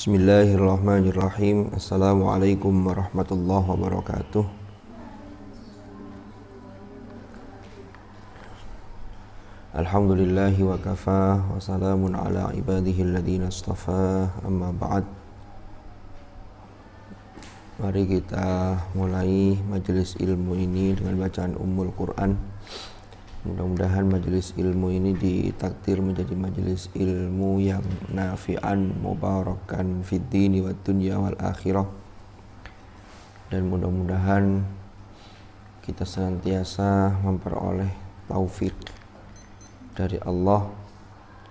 Bismillahirrahmanirrahim. Assalamualaikum warahmatullahi wabarakatuh. Alhamdulillahi wa kafa wa salamun ala ibadihi alladhina astafa amma ba'd. Mari kita mulai majelis ilmu ini dengan bacaan Ummul Quran. Mudah-mudahan majelis ilmu ini ditakdir menjadi majelis ilmu yang nafian, mubarakan fid dini wa dunia, wal akhirah. Dan mudah-mudahan kita senantiasa memperoleh taufik dari Allah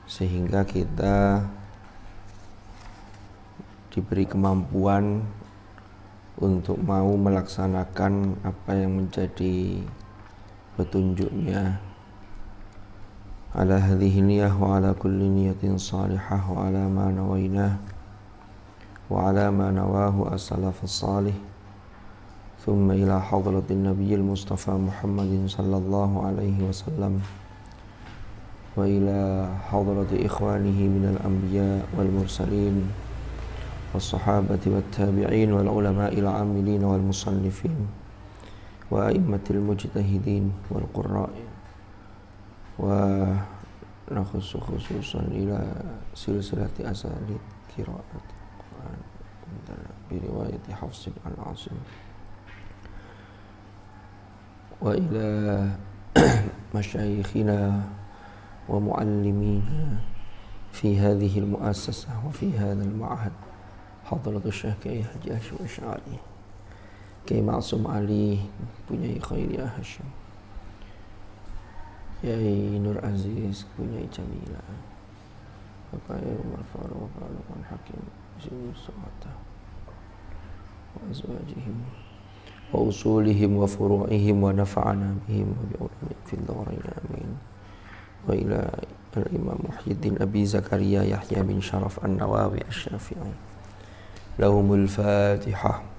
sehingga kita diberi kemampuan untuk mau melaksanakan apa yang menjadi petunjuknya ala hadhihi niyah wa ala kulli niyatin salihah wa ala ma nawainah wa ala ma nawahu as-salaf salih ثم إلى حضرة النبي المصطفى محمد صلى الله عليه وسلم وإلى حضرة إخوانه من الأنبياء والمرسلين والصحابة والتابعين والعلماء العاملين والمصنفين وأئمة المجتهدين والقراء ونخص خصوصا إلى سلسلة أساليب قراءة القرآن برواية حفص العاصم عاصم وإلى مشايخنا ومعلمينا في هذه المؤسسة وفي هذا المعهد حضرة الشيخ حجاج وإشعاري K. Maksum Ali punya Khairi Hashim Yai Nur Aziz punya Jamila Bapak Umar Farouk Alwan Hakim Sini Suhata Wa azwajihim Wa usulihim wa furu'ihim Wa nafa'ana bihim Wa bi'ulamik fil dharain amin Wa ila al-imam Muhyiddin Abi Zakaria Yahya bin Sharaf An-Nawawi Al-Syafi'i Lahumul Fatihah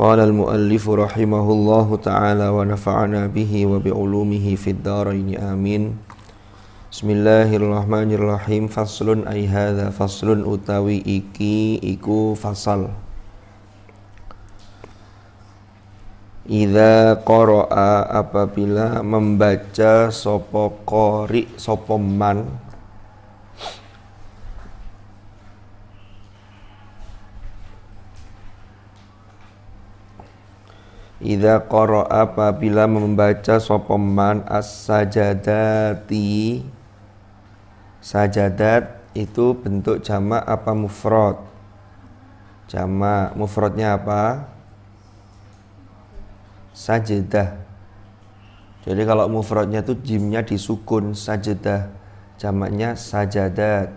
قال المؤلف رحمه الله تعالى ونفعنا به وبعلومه في الدارين آمين بسم الله الرحمن الرحيم فصل أي هذا فصل utawi إكي إكو فصل إذا قرأ أبابلا membaca sopo kori sopo من Idza qara'a apabila membaca sapa man as-sajadati sajadat itu bentuk jamak apa mufrad? Jamak mufradnya apa? Sajadah. Jadi kalau mufradnya itu jimnya disukun sajadah, jamaknya sajadat.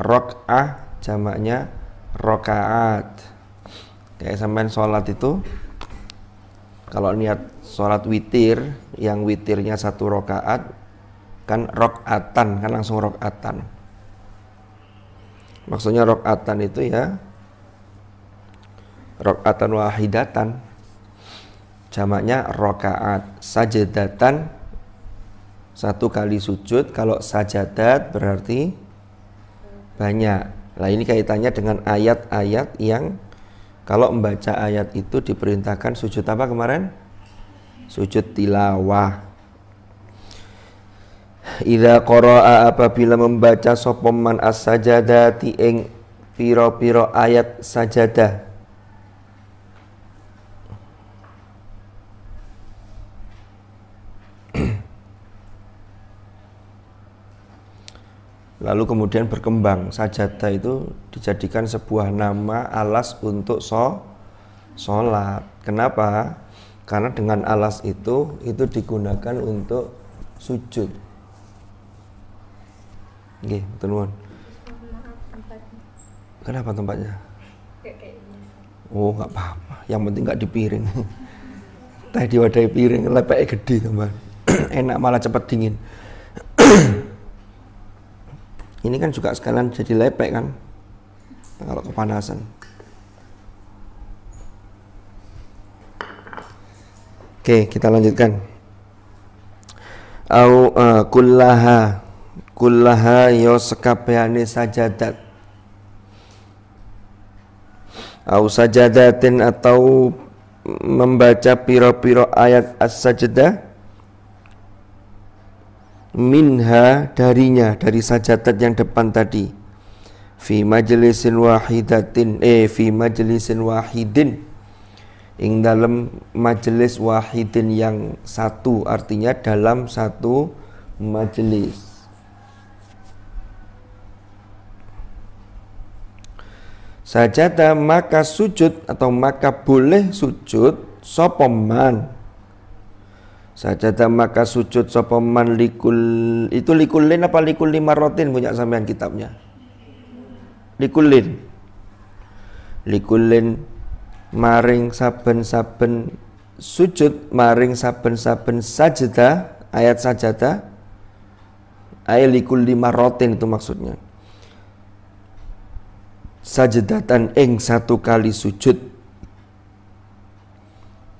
Rok'ah jamaknya rokaat kayak sampean sholat itu kalau niat sholat witir yang witirnya satu rokaat kan rokatan kan langsung rokatan maksudnya rokatan itu ya rokatan wahidatan jamaknya rokaat sajadatan satu kali sujud kalau sajadat berarti banyak lah ini kaitannya dengan ayat-ayat yang kalau membaca ayat itu diperintahkan sujud apa kemarin? Sujud tilawah. Ida koroa apabila membaca sopoman as-sajadati ing piro-piro ayat sajadah lalu kemudian berkembang sajata itu dijadikan sebuah nama alas untuk so sholat kenapa karena dengan alas itu itu digunakan untuk sujud Oke, teman. Kenapa tempatnya? Oh, nggak apa-apa. Yang penting nggak dipiring. piring. Teh diwadahi piring, lepek gede, teman. Enak malah cepat dingin. ini kan juga sekalian jadi lepek kan kalau kepanasan oke kita lanjutkan au eh, kullaha kullaha yo ya sekabehane sajadat au sajadatin atau membaca piro-piro ayat as sajadah minha darinya dari sajadat yang depan tadi fi majlisin wahidatin eh fi majlisin wahidin ing dalam majelis wahidin yang satu artinya dalam satu majelis sajata maka sujud atau maka boleh sujud sopoman Sajada maka sujud sapa man likul itu likulin apa likul lima rotin punya sampean kitabnya. Likulin. Likulin maring saben-saben sujud maring saben-saben sajada ayat sajada ayat likul lima rotin itu maksudnya sajadatan eng satu kali sujud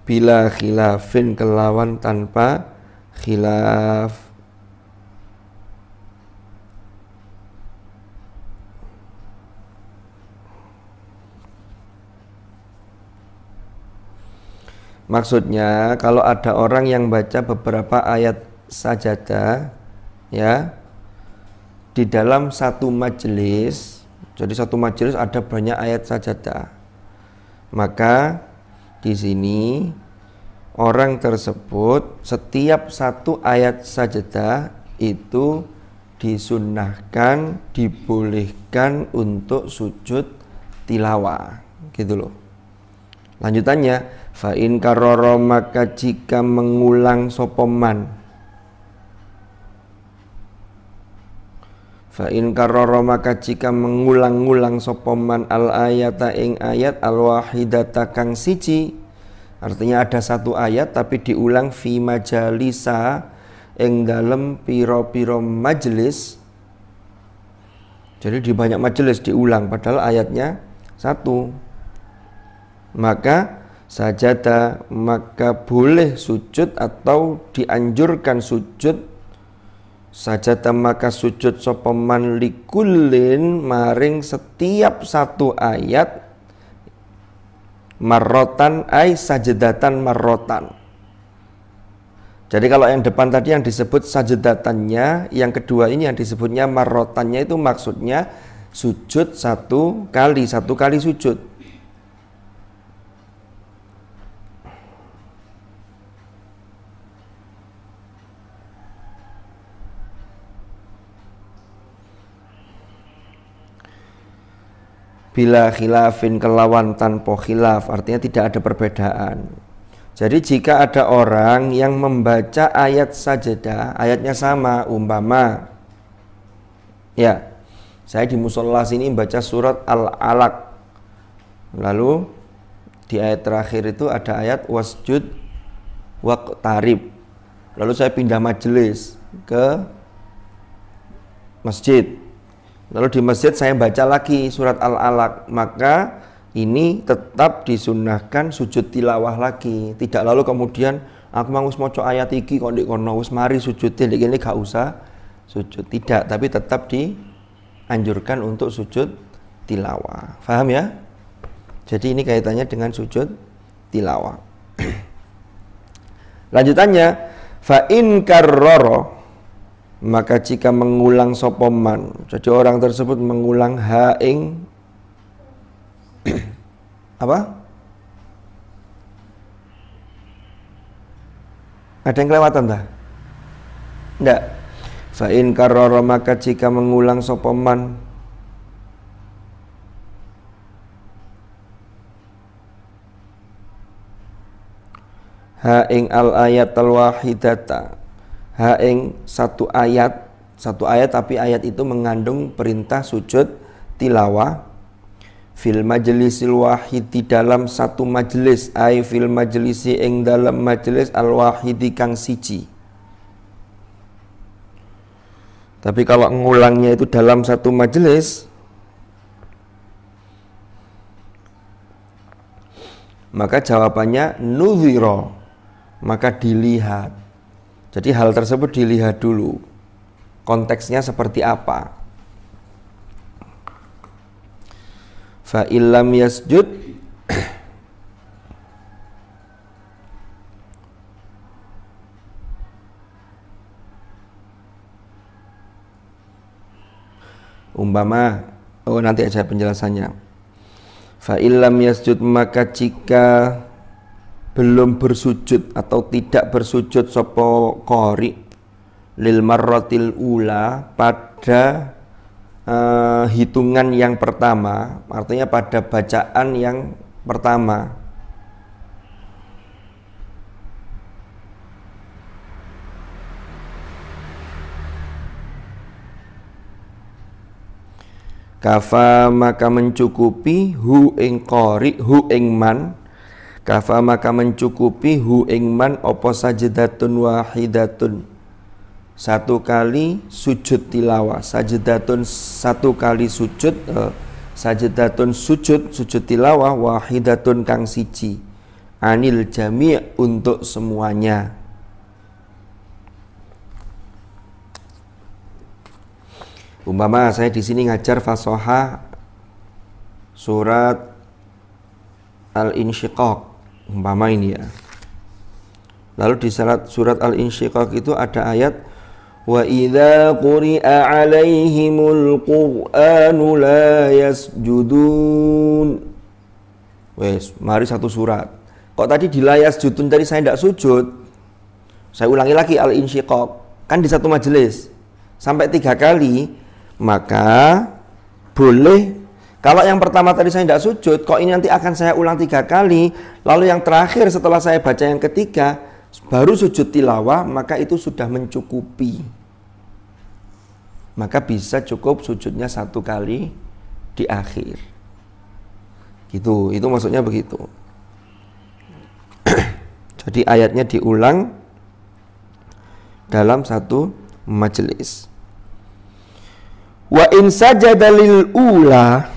bila khilafin kelawan tanpa khilaf Maksudnya kalau ada orang yang baca beberapa ayat sajadah ya di dalam satu majelis jadi satu majelis ada banyak ayat sajadah maka di sini orang tersebut setiap satu ayat sajadah itu disunahkan dibolehkan untuk sujud tilawah gitu loh. Lanjutannya, fa'in karoro maka jika mengulang sopoman Fa in karoro maka jika mengulang-ulang sopoman al ayata ing ayat al wahidata kang sici Artinya ada satu ayat tapi diulang fi majalisa ing dalem piro-piro majelis Jadi di banyak majelis diulang padahal ayatnya satu Maka sajada maka boleh sujud atau dianjurkan sujud Sajata maka sujud sopeman likulin maring setiap satu ayat marotan ay sajedatan marrotan. Jadi kalau yang depan tadi yang disebut sajedatannya, yang kedua ini yang disebutnya marotannya itu maksudnya sujud satu kali, satu kali sujud. bila khilafin kelawan tanpa khilaf artinya tidak ada perbedaan jadi jika ada orang yang membaca ayat sajadah ayatnya sama umpama ya saya di musola sini baca surat al-alaq lalu di ayat terakhir itu ada ayat wasjud waqtarib lalu saya pindah majelis ke masjid Lalu di masjid saya baca lagi surat Al-Alaq, maka ini tetap disunahkan sujud tilawah lagi. Tidak lalu kemudian aku mau maca ayat iki kok ndek kono wis mari sujud ini gak usah sujud. Tidak, tapi tetap dianjurkan untuk sujud tilawah. Faham ya? Jadi ini kaitannya dengan sujud tilawah. Lanjutannya fa in karroro maka jika mengulang sopoman jadi orang tersebut mengulang haing apa ada yang kelewatan dah enggak fa'in karoro maka jika mengulang sopoman ha al ayat al wahidata haing satu ayat satu ayat tapi ayat itu mengandung perintah sujud tilawah fil majlisil wahidi dalam satu majelis ai fil majlisi ing dalam majelis al wahidi kang siji tapi kalau ngulangnya itu dalam satu majelis maka jawabannya nuziro maka dilihat jadi hal tersebut dilihat dulu konteksnya seperti apa. Fa illam yasjud umpama oh nanti aja penjelasannya fa illam yasjud maka jika belum bersujud atau tidak bersujud sopo kori lil marrotil ula pada uh, hitungan yang pertama artinya pada bacaan yang pertama kafa maka mencukupi hu ing qari hu ing man kafa maka mencukupi hu ingman opo sajedatun wahidatun satu kali sujud tilawah sajedatun satu kali sujud eh, sajedatun sujud sujud tilawah wahidatun kang siji anil jami' untuk semuanya umpama saya di sini ngajar fasoha surat al-insyiqaq umpama ini ya lalu di salat surat al-insyiqaq itu ada ayat wa idza quri'a 'alaihimul qur'anu la yasjudun wes mari satu surat kok tadi di layas yasjudun tadi saya tidak sujud saya ulangi lagi al-insyiqaq kan di satu majelis sampai tiga kali maka boleh kalau yang pertama tadi saya tidak sujud, kok ini nanti akan saya ulang tiga kali. Lalu yang terakhir setelah saya baca yang ketiga, baru sujud tilawah, maka itu sudah mencukupi. Maka bisa cukup sujudnya satu kali di akhir. Gitu, itu maksudnya begitu. Jadi ayatnya diulang dalam satu majelis. Wa in ula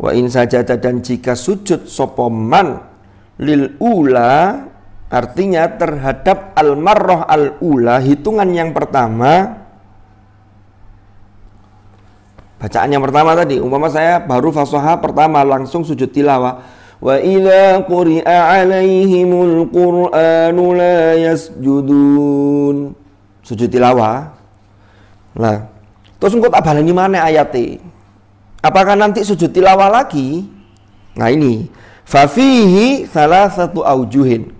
Wa in sajada dan jika sujud sopoman lil ula artinya terhadap al marroh al ula hitungan yang pertama bacaan yang pertama tadi umpama saya baru fasoha pertama langsung sujud tilawah wa ila quri'a alaihimul qur'anu la yasjudun sujud tilawah lah terus engkau tak baleni mana ayatnya Apakah nanti sujud tilawah lagi? Nah ini Fafihi salah satu aujuhin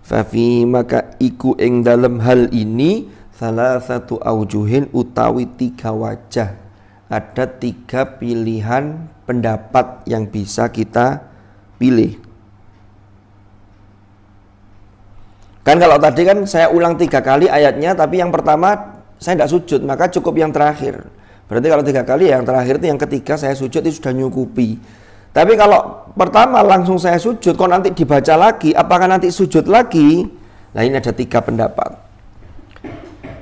Fafi maka iku ing dalam hal ini Salah satu aujuhin utawi tiga wajah Ada tiga pilihan pendapat yang bisa kita pilih Kan kalau tadi kan saya ulang tiga kali ayatnya Tapi yang pertama saya tidak sujud Maka cukup yang terakhir Berarti kalau tiga kali yang terakhir itu yang ketiga saya sujud itu sudah nyukupi. Tapi kalau pertama langsung saya sujud, kok nanti dibaca lagi, apakah nanti sujud lagi? Nah ini ada tiga pendapat.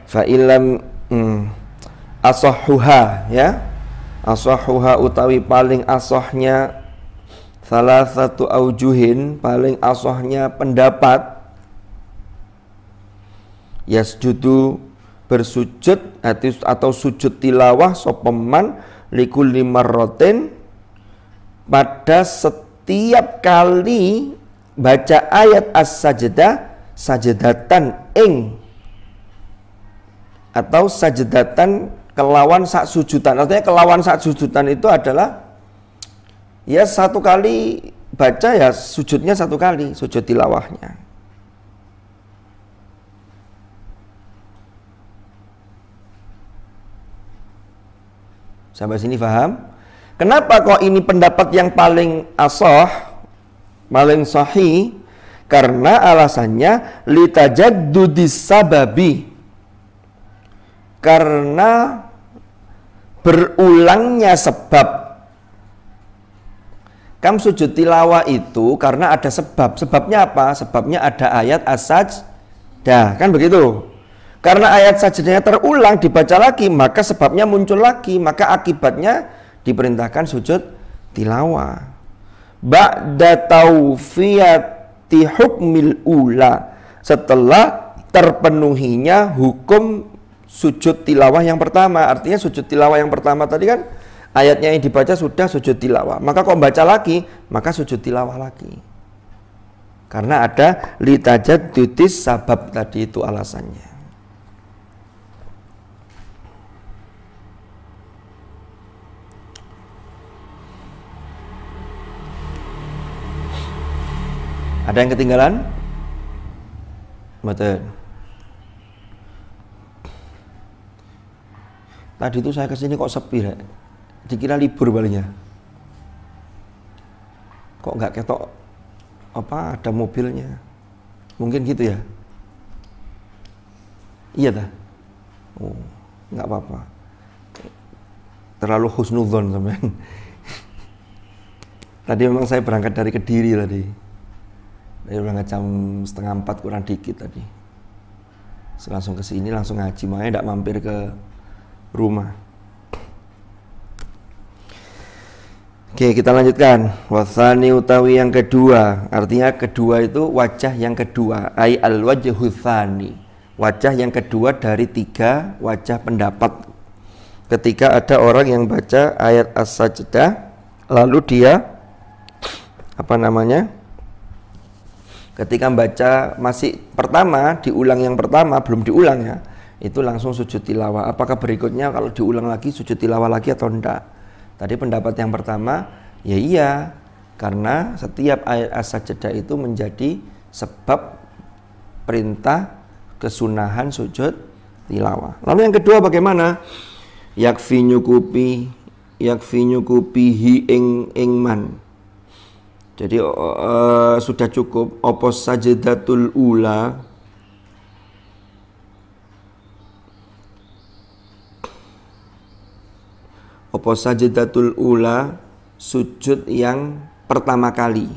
Fa'ilam hmm, asohuha ya, asohuha utawi paling asohnya salah satu aujuhin paling asohnya pendapat yasjudu bersujud atau sujud tilawah sopeman likul rotin pada setiap kali baca ayat as sajedah sajedatan ing atau sajedatan kelawan saat sujudan artinya kelawan saat sujudan itu adalah ya satu kali baca ya sujudnya satu kali sujud tilawahnya Sampai sini faham? Kenapa kok ini pendapat yang paling asoh, paling sahih? Karena alasannya litajaddudis sababi. Karena berulangnya sebab Kam sujud tilawah itu karena ada sebab. Sebabnya apa? Sebabnya ada ayat asaj. dah kan begitu. Karena ayat sajadahnya terulang dibaca lagi, maka sebabnya muncul lagi, maka akibatnya diperintahkan sujud tilawah. Ba'da taufiyati hukmil ula. Setelah terpenuhinya hukum sujud tilawah yang pertama. Artinya sujud tilawah yang pertama tadi kan ayatnya yang dibaca sudah sujud tilawah. Maka kok baca lagi, maka sujud tilawah lagi. Karena ada litajat dutis sabab tadi itu alasannya. Ada yang ketinggalan? Betul. Tadi itu saya kesini kok sepi, ya. Dikira libur baliknya. Kok nggak ketok apa ada mobilnya? Mungkin gitu ya. Iya dah. Oh, nggak apa-apa. Terlalu husnudon sampean. Tadi memang saya berangkat dari Kediri tadi. Ini udah jam setengah empat kurang dikit tadi Saya langsung ke sini langsung ngaji makanya tidak mampir ke rumah Oke kita lanjutkan Wasani utawi yang kedua Artinya kedua itu wajah yang kedua Ay al wajahuthani Wajah yang kedua dari tiga wajah pendapat Ketika ada orang yang baca ayat as-sajdah Lalu dia Apa namanya ketika baca masih pertama diulang yang pertama belum diulang ya itu langsung sujud tilawah apakah berikutnya kalau diulang lagi sujud tilawah lagi atau enggak tadi pendapat yang pertama ya iya karena setiap ayat asa jeda itu menjadi sebab perintah kesunahan sujud tilawah lalu yang kedua bagaimana yakfi nyukupi yakfi ing ingman jadi uh, sudah cukup opo sajadatul ula opo sajadatul ula sujud yang pertama kali.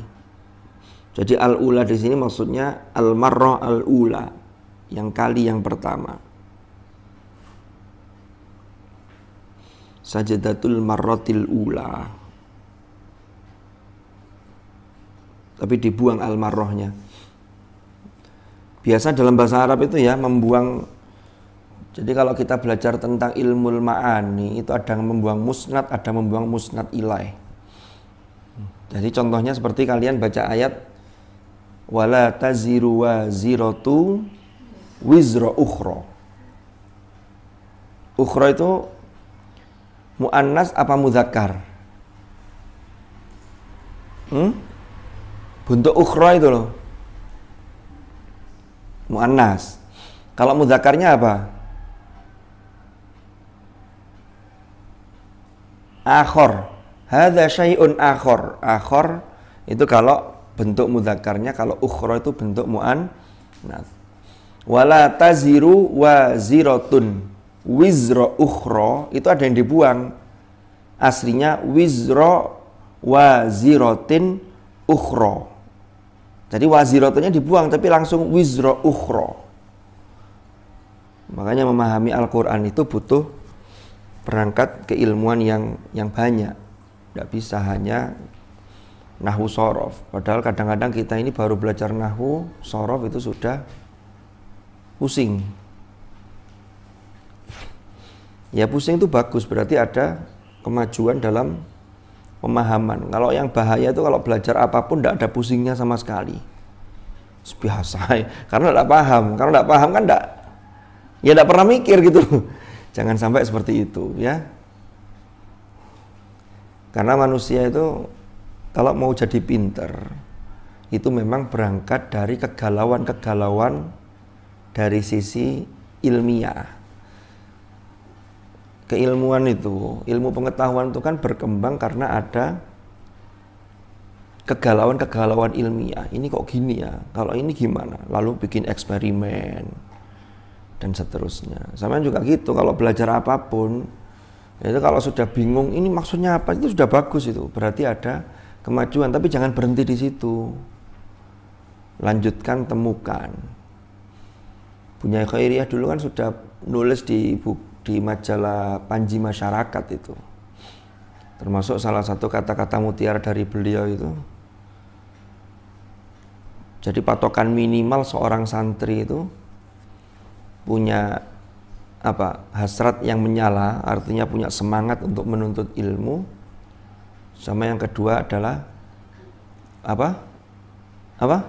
Jadi al ula di sini maksudnya al marroh al ula yang kali yang pertama. Sajadatul marrotil ula. tapi dibuang almarohnya. Biasa dalam bahasa Arab itu ya membuang. Jadi kalau kita belajar tentang ilmu ma'ani itu ada yang membuang musnad, ada yang membuang musnad ilai. Jadi contohnya seperti kalian baca ayat wala taziru ziratu wizra ukhra. Ukhra itu muannas apa muzakkar? Hmm? Bentuk ukhra itu loh. Mu'annas. Kalau muzakarnya apa? Akhor. Hadza syai'un akhor. Akhor itu kalau bentuk muzakarnya, kalau ukhra itu bentuk mu'annas. Wala taziru wa ziratun. Wizra ukhra itu ada yang dibuang. Aslinya wizra wa ziratin ukhra. Jadi wazirotonya dibuang tapi langsung wizra ukhra. Makanya memahami Al-Qur'an itu butuh perangkat keilmuan yang yang banyak. Tidak bisa hanya nahu sorof. Padahal kadang-kadang kita ini baru belajar nahu sorof itu sudah pusing. Ya pusing itu bagus berarti ada kemajuan dalam pemahaman. Kalau yang bahaya itu kalau belajar apapun tidak ada pusingnya sama sekali. Biasa, karena tidak paham. Karena tidak paham kan tidak, ya tidak pernah mikir gitu. Jangan sampai seperti itu ya. Karena manusia itu kalau mau jadi pinter itu memang berangkat dari kegalauan-kegalauan dari sisi ilmiah keilmuan itu, ilmu pengetahuan itu kan berkembang karena ada kegalauan-kegalauan ilmiah. Ini kok gini ya? Kalau ini gimana? Lalu bikin eksperimen dan seterusnya. Sama juga gitu kalau belajar apapun itu kalau sudah bingung ini maksudnya apa itu sudah bagus itu. Berarti ada kemajuan tapi jangan berhenti di situ. Lanjutkan temukan. Punya Khairiyah dulu kan sudah nulis di buku di majalah Panji Masyarakat itu. Termasuk salah satu kata-kata mutiara dari beliau itu. Jadi patokan minimal seorang santri itu punya apa hasrat yang menyala artinya punya semangat untuk menuntut ilmu sama yang kedua adalah apa apa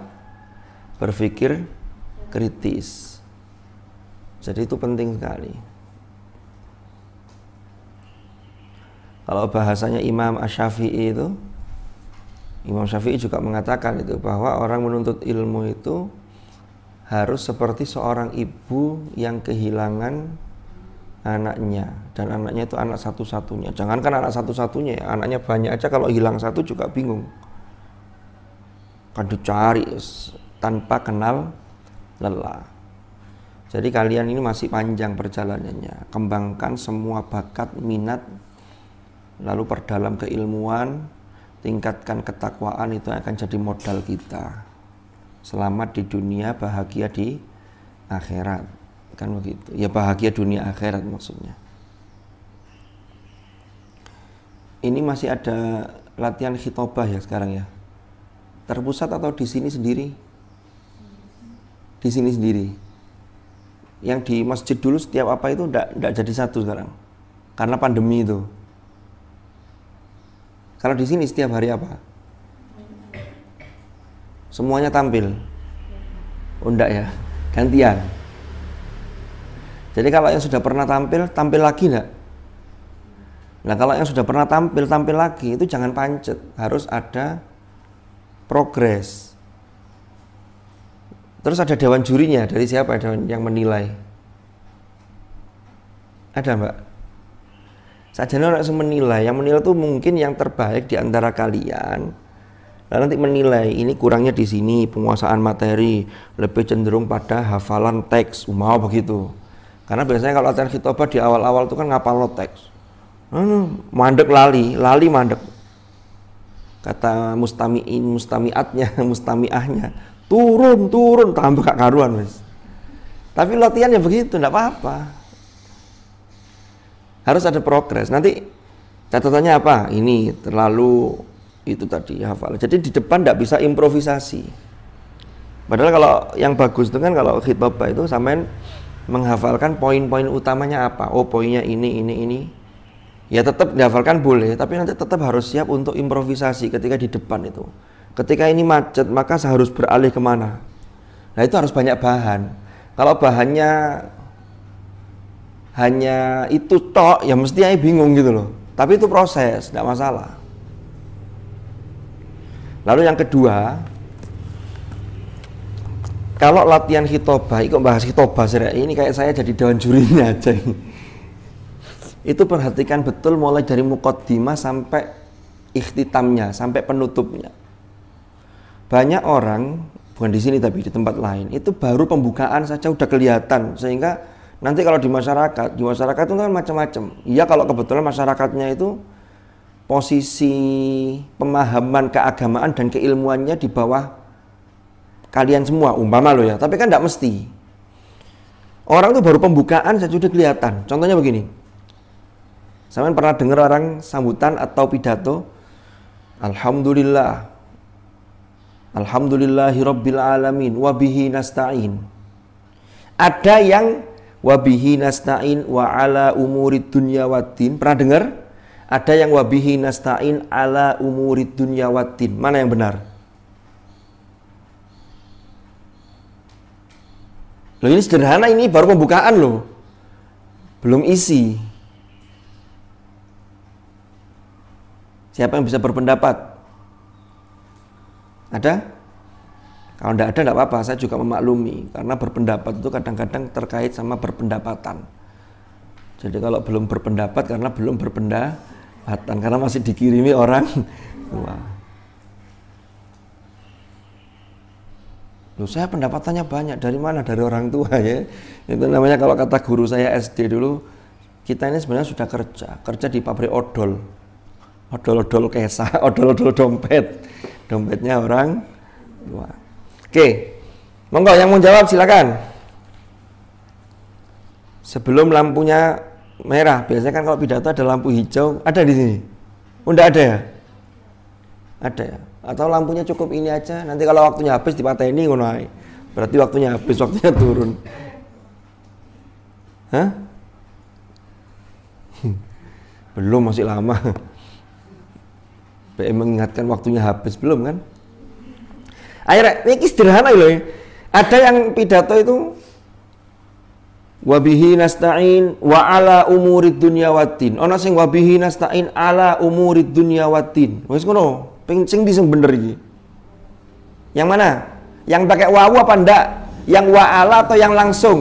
berpikir kritis jadi itu penting sekali Kalau bahasanya Imam Ash-Syafi'i itu, Imam Syafi'i juga mengatakan itu bahwa orang menuntut ilmu itu harus seperti seorang ibu yang kehilangan anaknya dan anaknya itu anak satu-satunya. Jangankan anak satu-satunya, ya, anaknya banyak aja kalau hilang satu juga bingung. Kan dicari tanpa kenal lelah. Jadi kalian ini masih panjang perjalanannya. Kembangkan semua bakat, minat, lalu perdalam keilmuan, tingkatkan ketakwaan itu akan jadi modal kita. Selamat di dunia, bahagia di akhirat. Kan begitu. Ya bahagia dunia akhirat maksudnya. Ini masih ada latihan khitobah ya sekarang ya. Terpusat atau di sini sendiri? Di sini sendiri. Yang di masjid dulu setiap apa itu tidak jadi satu sekarang. Karena pandemi itu kalau di sini setiap hari apa? Semuanya tampil. Undak ya, gantian. Jadi kalau yang sudah pernah tampil, tampil lagi enggak? Nah kalau yang sudah pernah tampil, tampil lagi itu jangan pancet, harus ada progres. Terus ada dewan jurinya dari siapa dewan yang menilai? Ada mbak? Sajane orang yang menilai, yang menilai tuh mungkin yang terbaik di antara kalian. Lalu nanti menilai ini kurangnya di sini penguasaan materi lebih cenderung pada hafalan teks mau begitu. Karena biasanya kalau latihan khitobah di awal-awal itu kan ngapal lo teks. Hmm, mandek lali, lali mandek. Kata mustamiin, mustamiatnya, mustamiahnya, turun, turun, tambah kak karuan mas Tapi latihan ya begitu, tidak apa-apa harus ada progres nanti catatannya apa ini terlalu itu tadi hafal jadi di depan tidak bisa improvisasi padahal kalau yang bagus itu kan kalau bapak itu sampean menghafalkan poin-poin utamanya apa oh poinnya ini ini ini ya tetap dihafalkan boleh tapi nanti tetap harus siap untuk improvisasi ketika di depan itu ketika ini macet maka harus beralih kemana nah itu harus banyak bahan kalau bahannya hanya itu tok ya mesti ayah bingung gitu loh tapi itu proses tidak masalah lalu yang kedua kalau latihan hitoba kok bahas hitoba ini kayak saya jadi dewan jurinya aja ini. itu perhatikan betul mulai dari mukodima sampai ikhtitamnya, sampai penutupnya banyak orang bukan di sini tapi di tempat lain itu baru pembukaan saja udah kelihatan sehingga Nanti kalau di masyarakat, di masyarakat itu kan macam-macam. Iya kalau kebetulan masyarakatnya itu posisi pemahaman keagamaan dan keilmuannya di bawah kalian semua, umpama lo ya. Tapi kan tidak mesti. Orang itu baru pembukaan saja sudah kelihatan. Contohnya begini. Saya pernah dengar orang sambutan atau pidato, Alhamdulillah, alhamdulillahirobbilalamin Rabbil Alamin, wabihi nasta'in. Ada yang wabihi nasta'in wa ala umurid dunya waddin. Pernah dengar? Ada yang wabihi nasta'in ala umurid dunya waddin. Mana yang benar? Loh ini sederhana ini baru pembukaan loh. Belum isi. Siapa yang bisa berpendapat? Ada? Kalau tidak ada tidak apa-apa, saya juga memaklumi karena berpendapat itu kadang-kadang terkait sama berpendapatan. Jadi kalau belum berpendapat karena belum berpendapatan karena masih dikirimi orang tua. Loh, saya pendapatannya banyak dari mana? Dari orang tua ya. Itu namanya kalau kata guru saya SD dulu, kita ini sebenarnya sudah kerja, kerja di pabrik odol. Odol-odol kesa, odol-odol dompet. Dompetnya orang tua. Oke, monggo yang mau jawab silakan. Sebelum lampunya merah, biasanya kan kalau pidato ada lampu hijau, ada di sini. Udah oh, ada ya? Ada ya. Atau lampunya cukup ini aja. Nanti kalau waktunya habis di dipateni ini ae. Berarti waktunya habis, waktunya turun. Hah? Belum masih lama. PM mengingatkan waktunya habis belum kan? Akhirnya ini sederhana loh. Ya. Ada yang pidato itu wabihi nasta'in wa ala umurid dunia watin. Ana sing wabihi nasta'in ala umurid dunia watin. Wis kono ping sing bener ini Yang mana? Yang pakai wawu apa ndak? Yang waala atau yang langsung?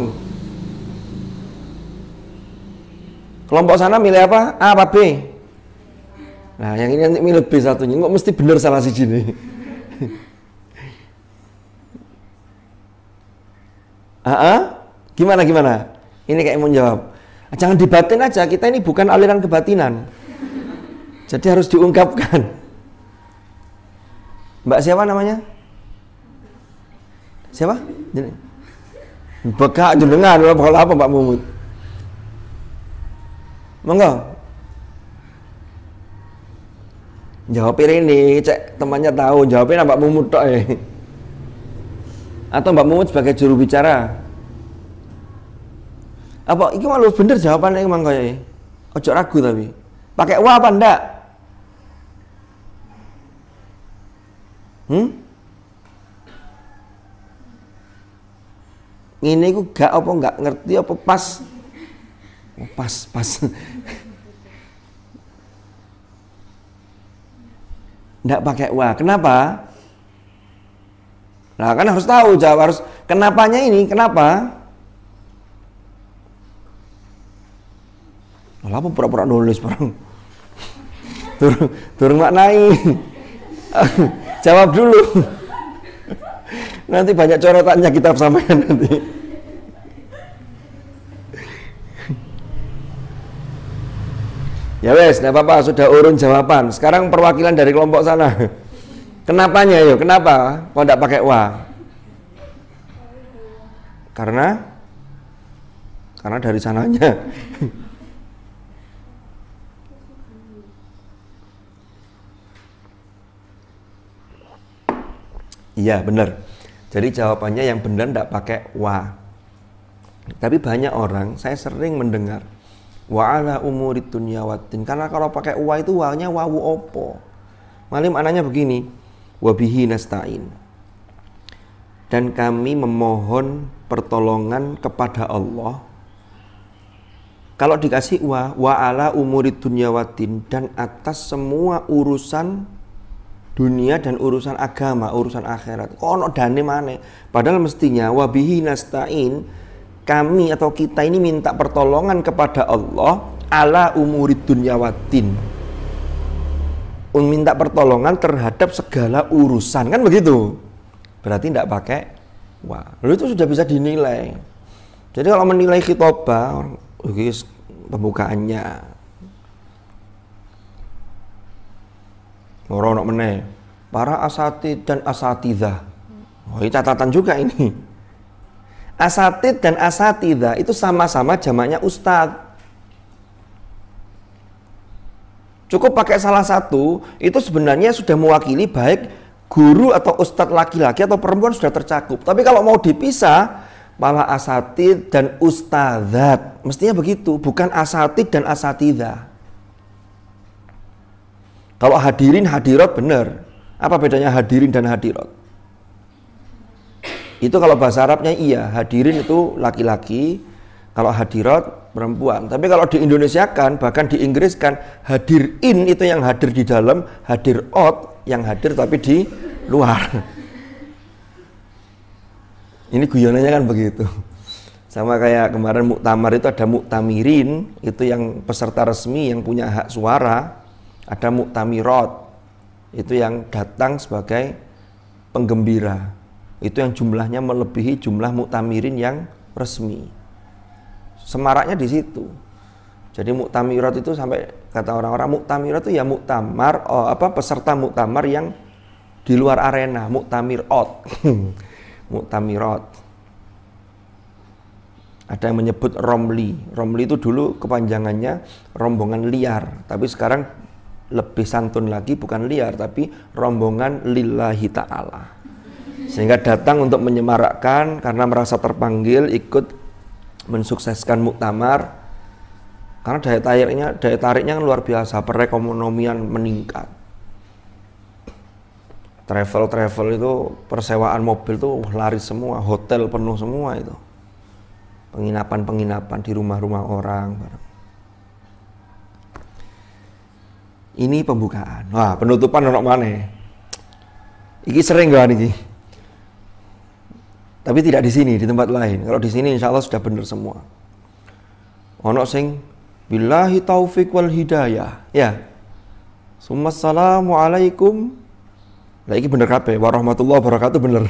Kelompok sana milih apa? A apa B? Nah, yang ini nanti milih B satunya. Kok mesti bener salah si nih. Ha-ha? Gimana gimana? Ini kayak mau jawab. Jangan dibatin aja, kita ini bukan aliran kebatinan. Jadi harus diungkapkan. Mbak siapa namanya? Siapa? Bekak jenengan, bakal apa Mbak Mumut? Monggo. Jawab ini, cek temannya tahu. Jawabin Mbak Mumut tok eh atau Mbak Mumut sebagai juru bicara apa ini malu bener jawabannya emang kayak ojo ragu tapi pakai wa apa ndak hmm ini aku gak apa nggak ngerti apa pas oh, pas pas ndak pakai wa kenapa Nah, kan harus tahu jawab harus kenapanya ini, kenapa? lalu pura-pura nulis perang? Turun turun maknai. jawab dulu. nanti banyak coretannya kita sampaikan nanti. ya wes, tidak apa-apa, sudah urun jawaban. Sekarang perwakilan dari kelompok sana. Kenapanya yuk? Kenapa? Kok tidak pakai wa? Karena karena dari sananya. Iya benar. Jadi jawabannya yang benar tidak pakai wa. Tapi banyak orang, saya sering mendengar wa ala umurid dunia Karena kalau pakai wa itu wa-nya wawu opo. Malim anaknya begini, wabihi nasta'in dan kami memohon pertolongan kepada Allah kalau dikasih wa wa ala umurid dunyawatin dan atas semua urusan dunia dan urusan agama urusan akhirat kono dane mana padahal mestinya wabihi nasta'in kami atau kita ini minta pertolongan kepada Allah ala umurid dunyawatin minta pertolongan terhadap segala urusan kan begitu berarti tidak pakai wah lu itu sudah bisa dinilai jadi kalau menilai khitobah oh, pembukaannya Orang-orang meneh para asatid dan asatidah oh ini catatan juga ini asatid dan asatidah itu sama-sama jamaknya ustadz Cukup pakai salah satu, itu sebenarnya sudah mewakili baik guru atau ustadz laki-laki atau perempuan sudah tercakup. Tapi kalau mau dipisah, malah asatid dan ustadzat. Mestinya begitu, bukan asatid dan asatidah. Kalau hadirin hadirat benar. Apa bedanya hadirin dan hadirat? Itu kalau bahasa Arabnya iya, hadirin itu laki-laki, kalau hadirat perempuan. Tapi kalau di Indonesia kan bahkan di Inggris kan hadir in itu yang hadir di dalam, hadir out yang hadir tapi di luar. Ini guyonannya kan begitu. Sama kayak kemarin muktamar itu ada muktamirin, itu yang peserta resmi yang punya hak suara. Ada muktamirat, itu yang datang sebagai penggembira. Itu yang jumlahnya melebihi jumlah muktamirin yang resmi semaraknya di situ. Jadi muktamirat itu sampai kata orang-orang muktamirat itu ya muktamar oh, apa peserta muktamar yang di luar arena muktamirat. muktamirat. Ada yang menyebut romli. Romli itu dulu kepanjangannya rombongan liar, tapi sekarang lebih santun lagi bukan liar tapi rombongan lillahi taala. Sehingga datang untuk menyemarakkan karena merasa terpanggil ikut mensukseskan muktamar karena daya tariknya daya tariknya kan luar biasa perekonomian meningkat travel travel itu persewaan mobil tuh laris semua hotel penuh semua itu penginapan penginapan di rumah-rumah orang ini pembukaan wah penutupan anak mana ini sering gak nih tapi tidak di sini, di tempat lain. Kalau di sini insya Allah sudah benar semua. Ono sing billahi taufik wal hidayah. Ya. Assalamualaikum. Lah iki bener kabeh, warahmatullahi wabarakatuh bener.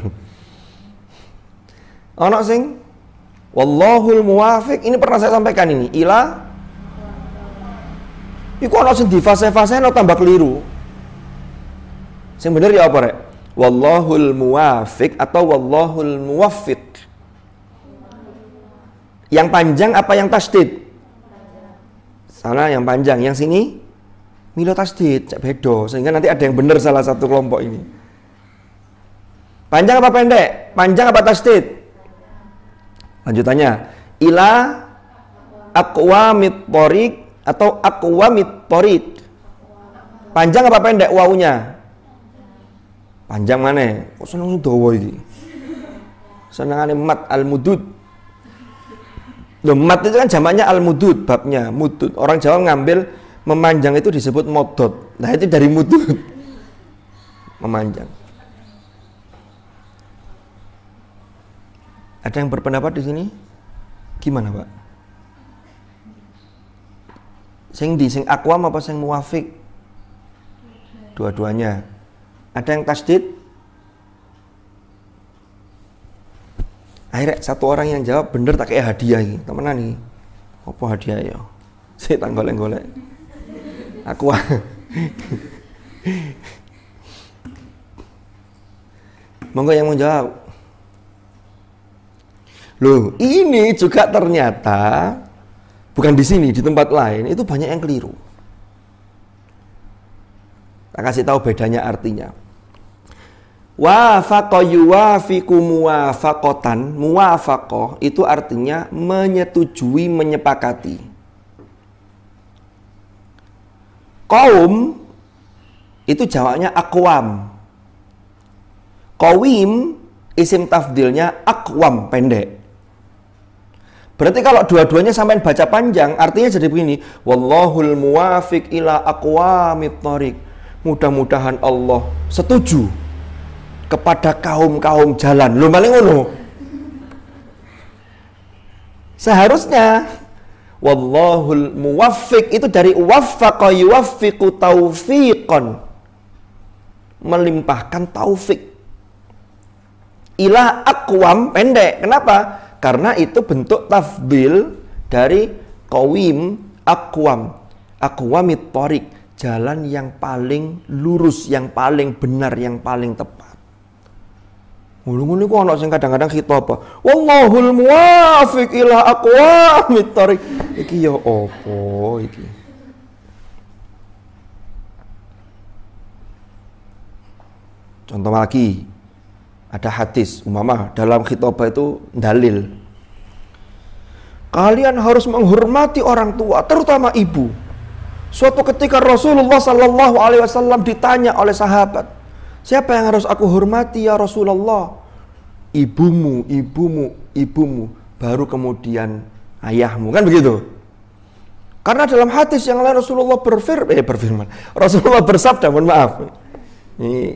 Ono sing wallahul muwafiq, ini pernah saya sampaikan ini. Ila Iku ono sing di fase-fase ono tambah keliru. Sing bener ya apa rek? wallahul muwafiq atau wallahul muwafiq yang panjang apa yang tasdid sana yang panjang yang sini milo tasdid cek bedo sehingga nanti ada yang benar salah satu kelompok ini panjang apa pendek panjang apa tasdid lanjutannya ila akwa tariq atau akwa tariq panjang apa pendek wawunya Panjang mana? Kok seneng dawa ini, Senengane mat al-mudud. Loh, mat itu kan jamaknya al-mudud babnya, mudud. Orang Jawa ngambil memanjang itu disebut modot. Nah, itu dari mudud. memanjang. Ada yang berpendapat di sini? Gimana, Pak? Sing di sing akwam apa sing muafik? Dua-duanya. Ada yang tasdid? Akhirnya satu orang yang jawab bener tak kayak hadiah ini. Temenan nih. Apa hadiah ya? Saya tak golek-golek. Aku Monggo yang mau jawab. Loh, ini juga ternyata bukan di sini, di tempat lain itu banyak yang keliru. Tak kasih tahu bedanya artinya. Wafaqo yuwafiku muwafakotan. Muwafaqo itu artinya menyetujui, menyepakati. Kaum itu jawabnya akwam. Kawim isim tafdilnya akwam pendek. Berarti kalau dua-duanya sampai baca panjang, artinya jadi begini. Wallahu muwafiq ila akwamit thoriq. Mudah-mudahan Allah setuju kepada kaum-kaum jalan. Lo maling ngono. Seharusnya wallahul muwaffiq itu dari waffaqa yuwaffiqu taufiqon. Melimpahkan taufik. Ilah akwam pendek. Kenapa? Karena itu bentuk tafbil dari kawim akwam. Akwamit torik jalan yang paling lurus, yang paling benar, yang paling tepat. Ngono-ngono iku ana sing kadang-kadang kita apa? Wallahul muwafiq ila aqwamit tariq. Iki ya apa iki? Contoh lagi, ada hadis umama dalam khitobah itu dalil. Kalian harus menghormati orang tua, terutama ibu. Suatu ketika Rasulullah Sallallahu Alaihi Wasallam ditanya oleh sahabat, siapa yang harus aku hormati ya Rasulullah? Ibumu, ibumu, ibumu. Baru kemudian ayahmu kan begitu? Karena dalam hadis yang lain Rasulullah berfir, eh berfirman, Rasulullah bersabda, mohon maaf, ini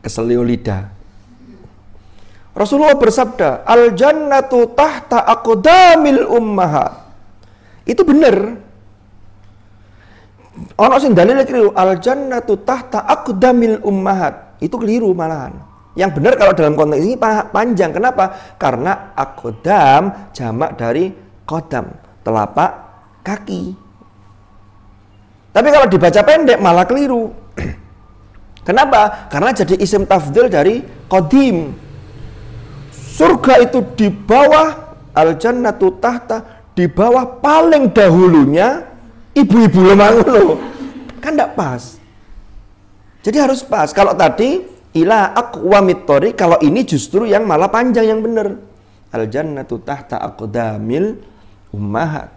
keselio lidah. Rasulullah bersabda, al jannatu tahta akudamil ummahat. Itu benar, Ono sing dalile keliru, al jannatu tahta aqdamil ummahat. Itu keliru malahan. Yang benar kalau dalam konteks ini panjang. Kenapa? Karena aku dam jamak dari kodam, telapak kaki. Tapi kalau dibaca pendek malah keliru. Kenapa? Karena jadi isim tafdil dari kodim. Surga itu di bawah al jannatu tahta di bawah paling dahulunya ibu-ibu lemah ngono. Kan tidak pas. Jadi harus pas. Kalau tadi ila mitori kalau ini justru yang malah panjang yang benar. Al jannatu tahta aqdamil ummahat.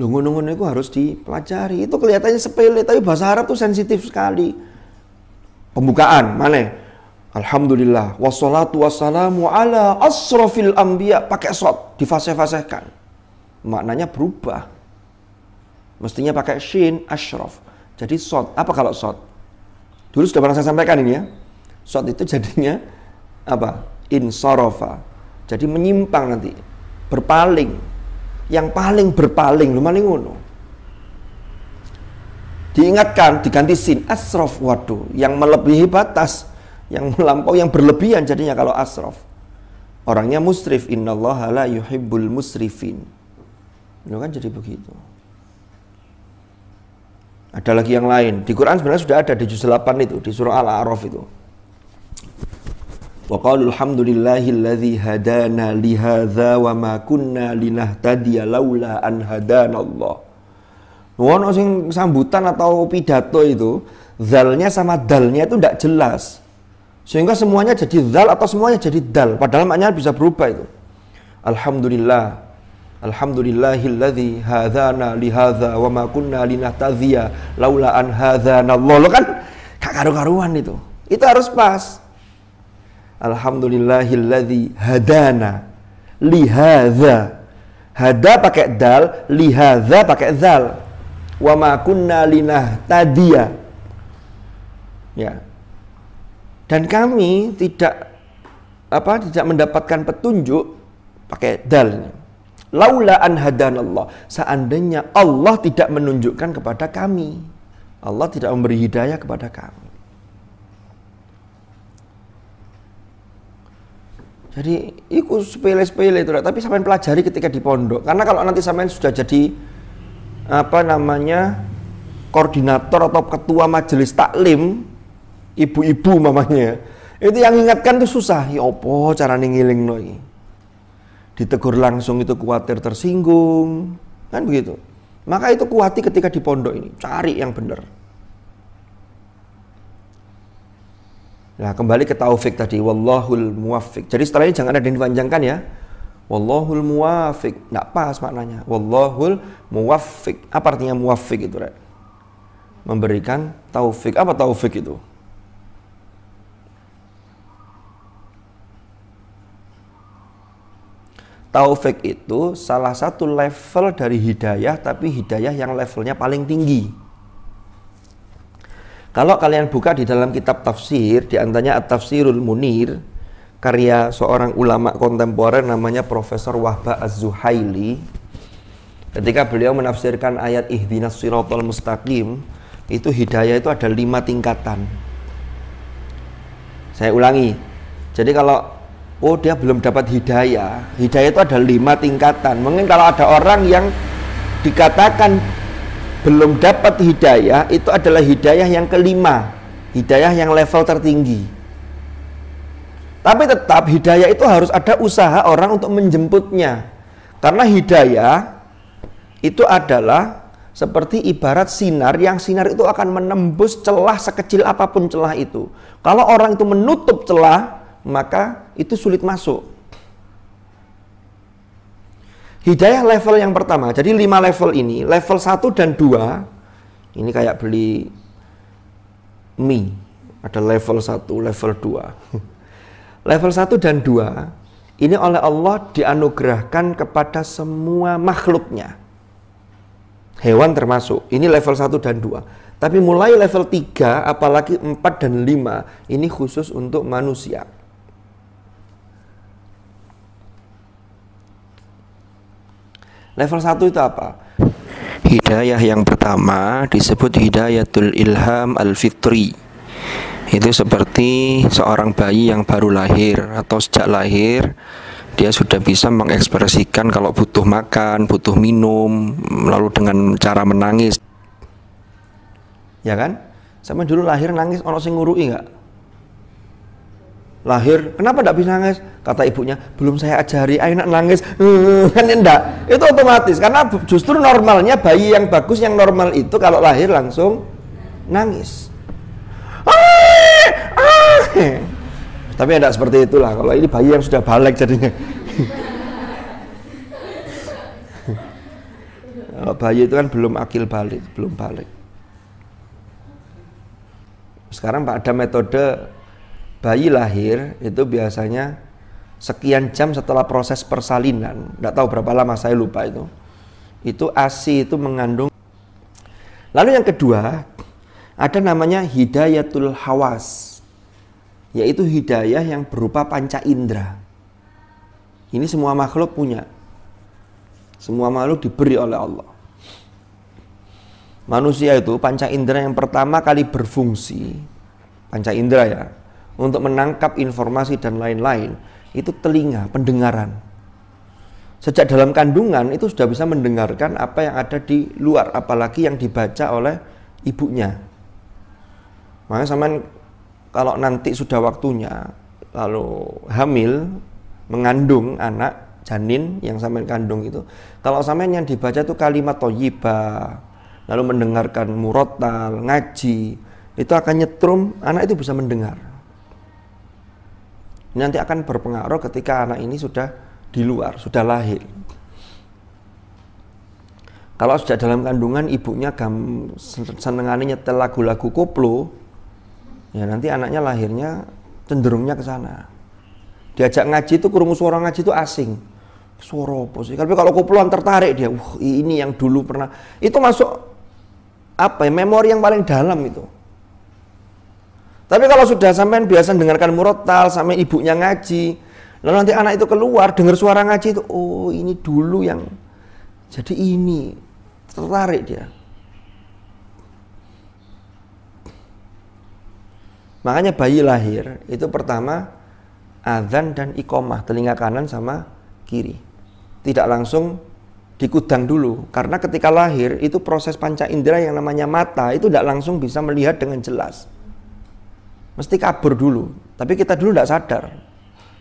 Lu ngono-ngono itu harus dipelajari. Itu kelihatannya sepele tapi bahasa Arab tuh sensitif sekali. Pembukaan, mana? Alhamdulillah wassalatu wassalamu ala asrofil anbiya pakai sot difase fasekan Maknanya berubah. Mestinya pakai shin ashraf. Jadi sod. Apa kalau sod? Dulu sudah pernah saya sampaikan ini ya. Sod itu jadinya apa? Insorofa. Jadi menyimpang nanti. Berpaling. Yang paling berpaling. Lu maling uno Diingatkan, diganti sin. Asrof, waduh. Yang melebihi batas. Yang melampau, yang berlebihan jadinya kalau asrof. Orangnya musrif. Innallaha la yuhibbul musrifin. Lu kan jadi begitu. Ada lagi yang lain. Di Quran sebenarnya sudah ada di juz 8 itu, di surah Al-A'raf itu. Wa qalu alhamdulillahilladzi hadana li hadza wa ma kunna linahtadiya laula an hadana Allah. Wono sing sambutan atau pidato itu, zalnya sama dalnya itu tidak jelas. Sehingga semuanya jadi zal atau semuanya jadi dal. Padahal maknanya bisa berubah itu. Alhamdulillah Alhamdulillahilladzi hadzana hadza wa ma kunna linahtadhiya laula an hadzana Allah. Lo kan gak karu-karuan itu. Itu harus pas. Alhamdulillahilladzi hadana hadza. Hada pakai dal, hadza pakai zal. Wa ma kunna linahtadhiya. Ya. Dan kami tidak apa tidak mendapatkan petunjuk pakai dal ini Laula an Allah. Seandainya Allah tidak menunjukkan kepada kami. Allah tidak memberi hidayah kepada kami. Jadi ikut sepele-sepele itu, tapi sampai pelajari ketika di pondok. Karena kalau nanti sampai sudah jadi apa namanya koordinator atau ketua majelis taklim, ibu-ibu mamanya, itu yang ingatkan tuh susah. Ya opo cara ngiling no ditegur langsung itu khawatir tersinggung kan begitu maka itu kuati ketika di pondok ini cari yang benar nah kembali ke taufik tadi wallahul muwafiq jadi setelah ini jangan ada yang dipanjangkan ya wallahul muwafiq nggak pas maknanya wallahul muwafiq apa artinya muwafiq itu right? memberikan taufik apa taufik itu Taufik itu salah satu level dari hidayah, tapi hidayah yang levelnya paling tinggi. Kalau kalian buka di dalam kitab tafsir, di antaranya At-Tafsirul Munir, karya seorang ulama kontemporer namanya Profesor Wahba Az-Zuhaili. Ketika beliau menafsirkan ayat ihdinas siratal mustaqim, itu hidayah itu ada lima tingkatan. Saya ulangi. Jadi kalau oh dia belum dapat hidayah. Hidayah itu ada lima tingkatan. Mungkin kalau ada orang yang dikatakan belum dapat hidayah, itu adalah hidayah yang kelima. Hidayah yang level tertinggi. Tapi tetap hidayah itu harus ada usaha orang untuk menjemputnya. Karena hidayah itu adalah seperti ibarat sinar yang sinar itu akan menembus celah sekecil apapun celah itu. Kalau orang itu menutup celah, maka itu sulit masuk. Hidayah level yang pertama, jadi lima level ini, level 1 dan 2, ini kayak beli mie, ada level 1, level 2. level 1 dan 2, ini oleh Allah dianugerahkan kepada semua makhluknya. Hewan termasuk, ini level 1 dan 2. Tapi mulai level 3, apalagi 4 dan 5, ini khusus untuk manusia. Level satu itu apa? Hidayah yang pertama disebut hidayatul ilham al-fitri itu seperti seorang bayi yang baru lahir atau sejak lahir dia sudah bisa mengekspresikan kalau butuh makan, butuh minum, lalu dengan cara menangis. Ya kan? Sama dulu lahir nangis orang sing ngurui nggak? lahir kenapa tidak bisa nangis kata ibunya belum saya ajari ayo nangis kan enggak itu otomatis karena justru normalnya bayi yang bagus yang normal itu kalau lahir langsung nangis ah! Ah! tapi tidak seperti itulah kalau ini bayi yang sudah balik jadinya kalau bayi itu kan belum akil balik belum balik sekarang Pak ada metode bayi lahir itu biasanya sekian jam setelah proses persalinan, tidak tahu berapa lama saya lupa itu. Itu ASI itu mengandung. Lalu yang kedua, ada namanya hidayatul hawas. Yaitu hidayah yang berupa panca indera. Ini semua makhluk punya. Semua makhluk diberi oleh Allah. Manusia itu panca indera yang pertama kali berfungsi, panca indera ya, untuk menangkap informasi dan lain-lain itu telinga, pendengaran. Sejak dalam kandungan itu sudah bisa mendengarkan apa yang ada di luar, apalagi yang dibaca oleh ibunya. Makanya sama kalau nanti sudah waktunya lalu hamil mengandung anak janin yang sampean kandung itu kalau sampean yang dibaca itu kalimat toyiba lalu mendengarkan murotal ngaji itu akan nyetrum anak itu bisa mendengar nanti akan berpengaruh ketika anak ini sudah di luar, sudah lahir. Kalau sudah dalam kandungan ibunya gam senengannya nyetel lagu-lagu koplo, ya nanti anaknya lahirnya cenderungnya ke sana. Diajak ngaji itu kurung suara ngaji itu asing. Suara apa sih? Tapi kalau koploan tertarik dia, wah ini yang dulu pernah. Itu masuk apa ya memori yang paling dalam itu tapi kalau sudah sampai biasa dengarkan murotal, sampai ibunya ngaji, lalu nanti anak itu keluar dengar suara ngaji itu, oh ini dulu yang jadi ini tertarik dia. Makanya bayi lahir itu pertama azan dan ikomah telinga kanan sama kiri. Tidak langsung dikudang dulu karena ketika lahir itu proses panca indera yang namanya mata itu tidak langsung bisa melihat dengan jelas mesti kabur dulu. Tapi kita dulu tidak sadar.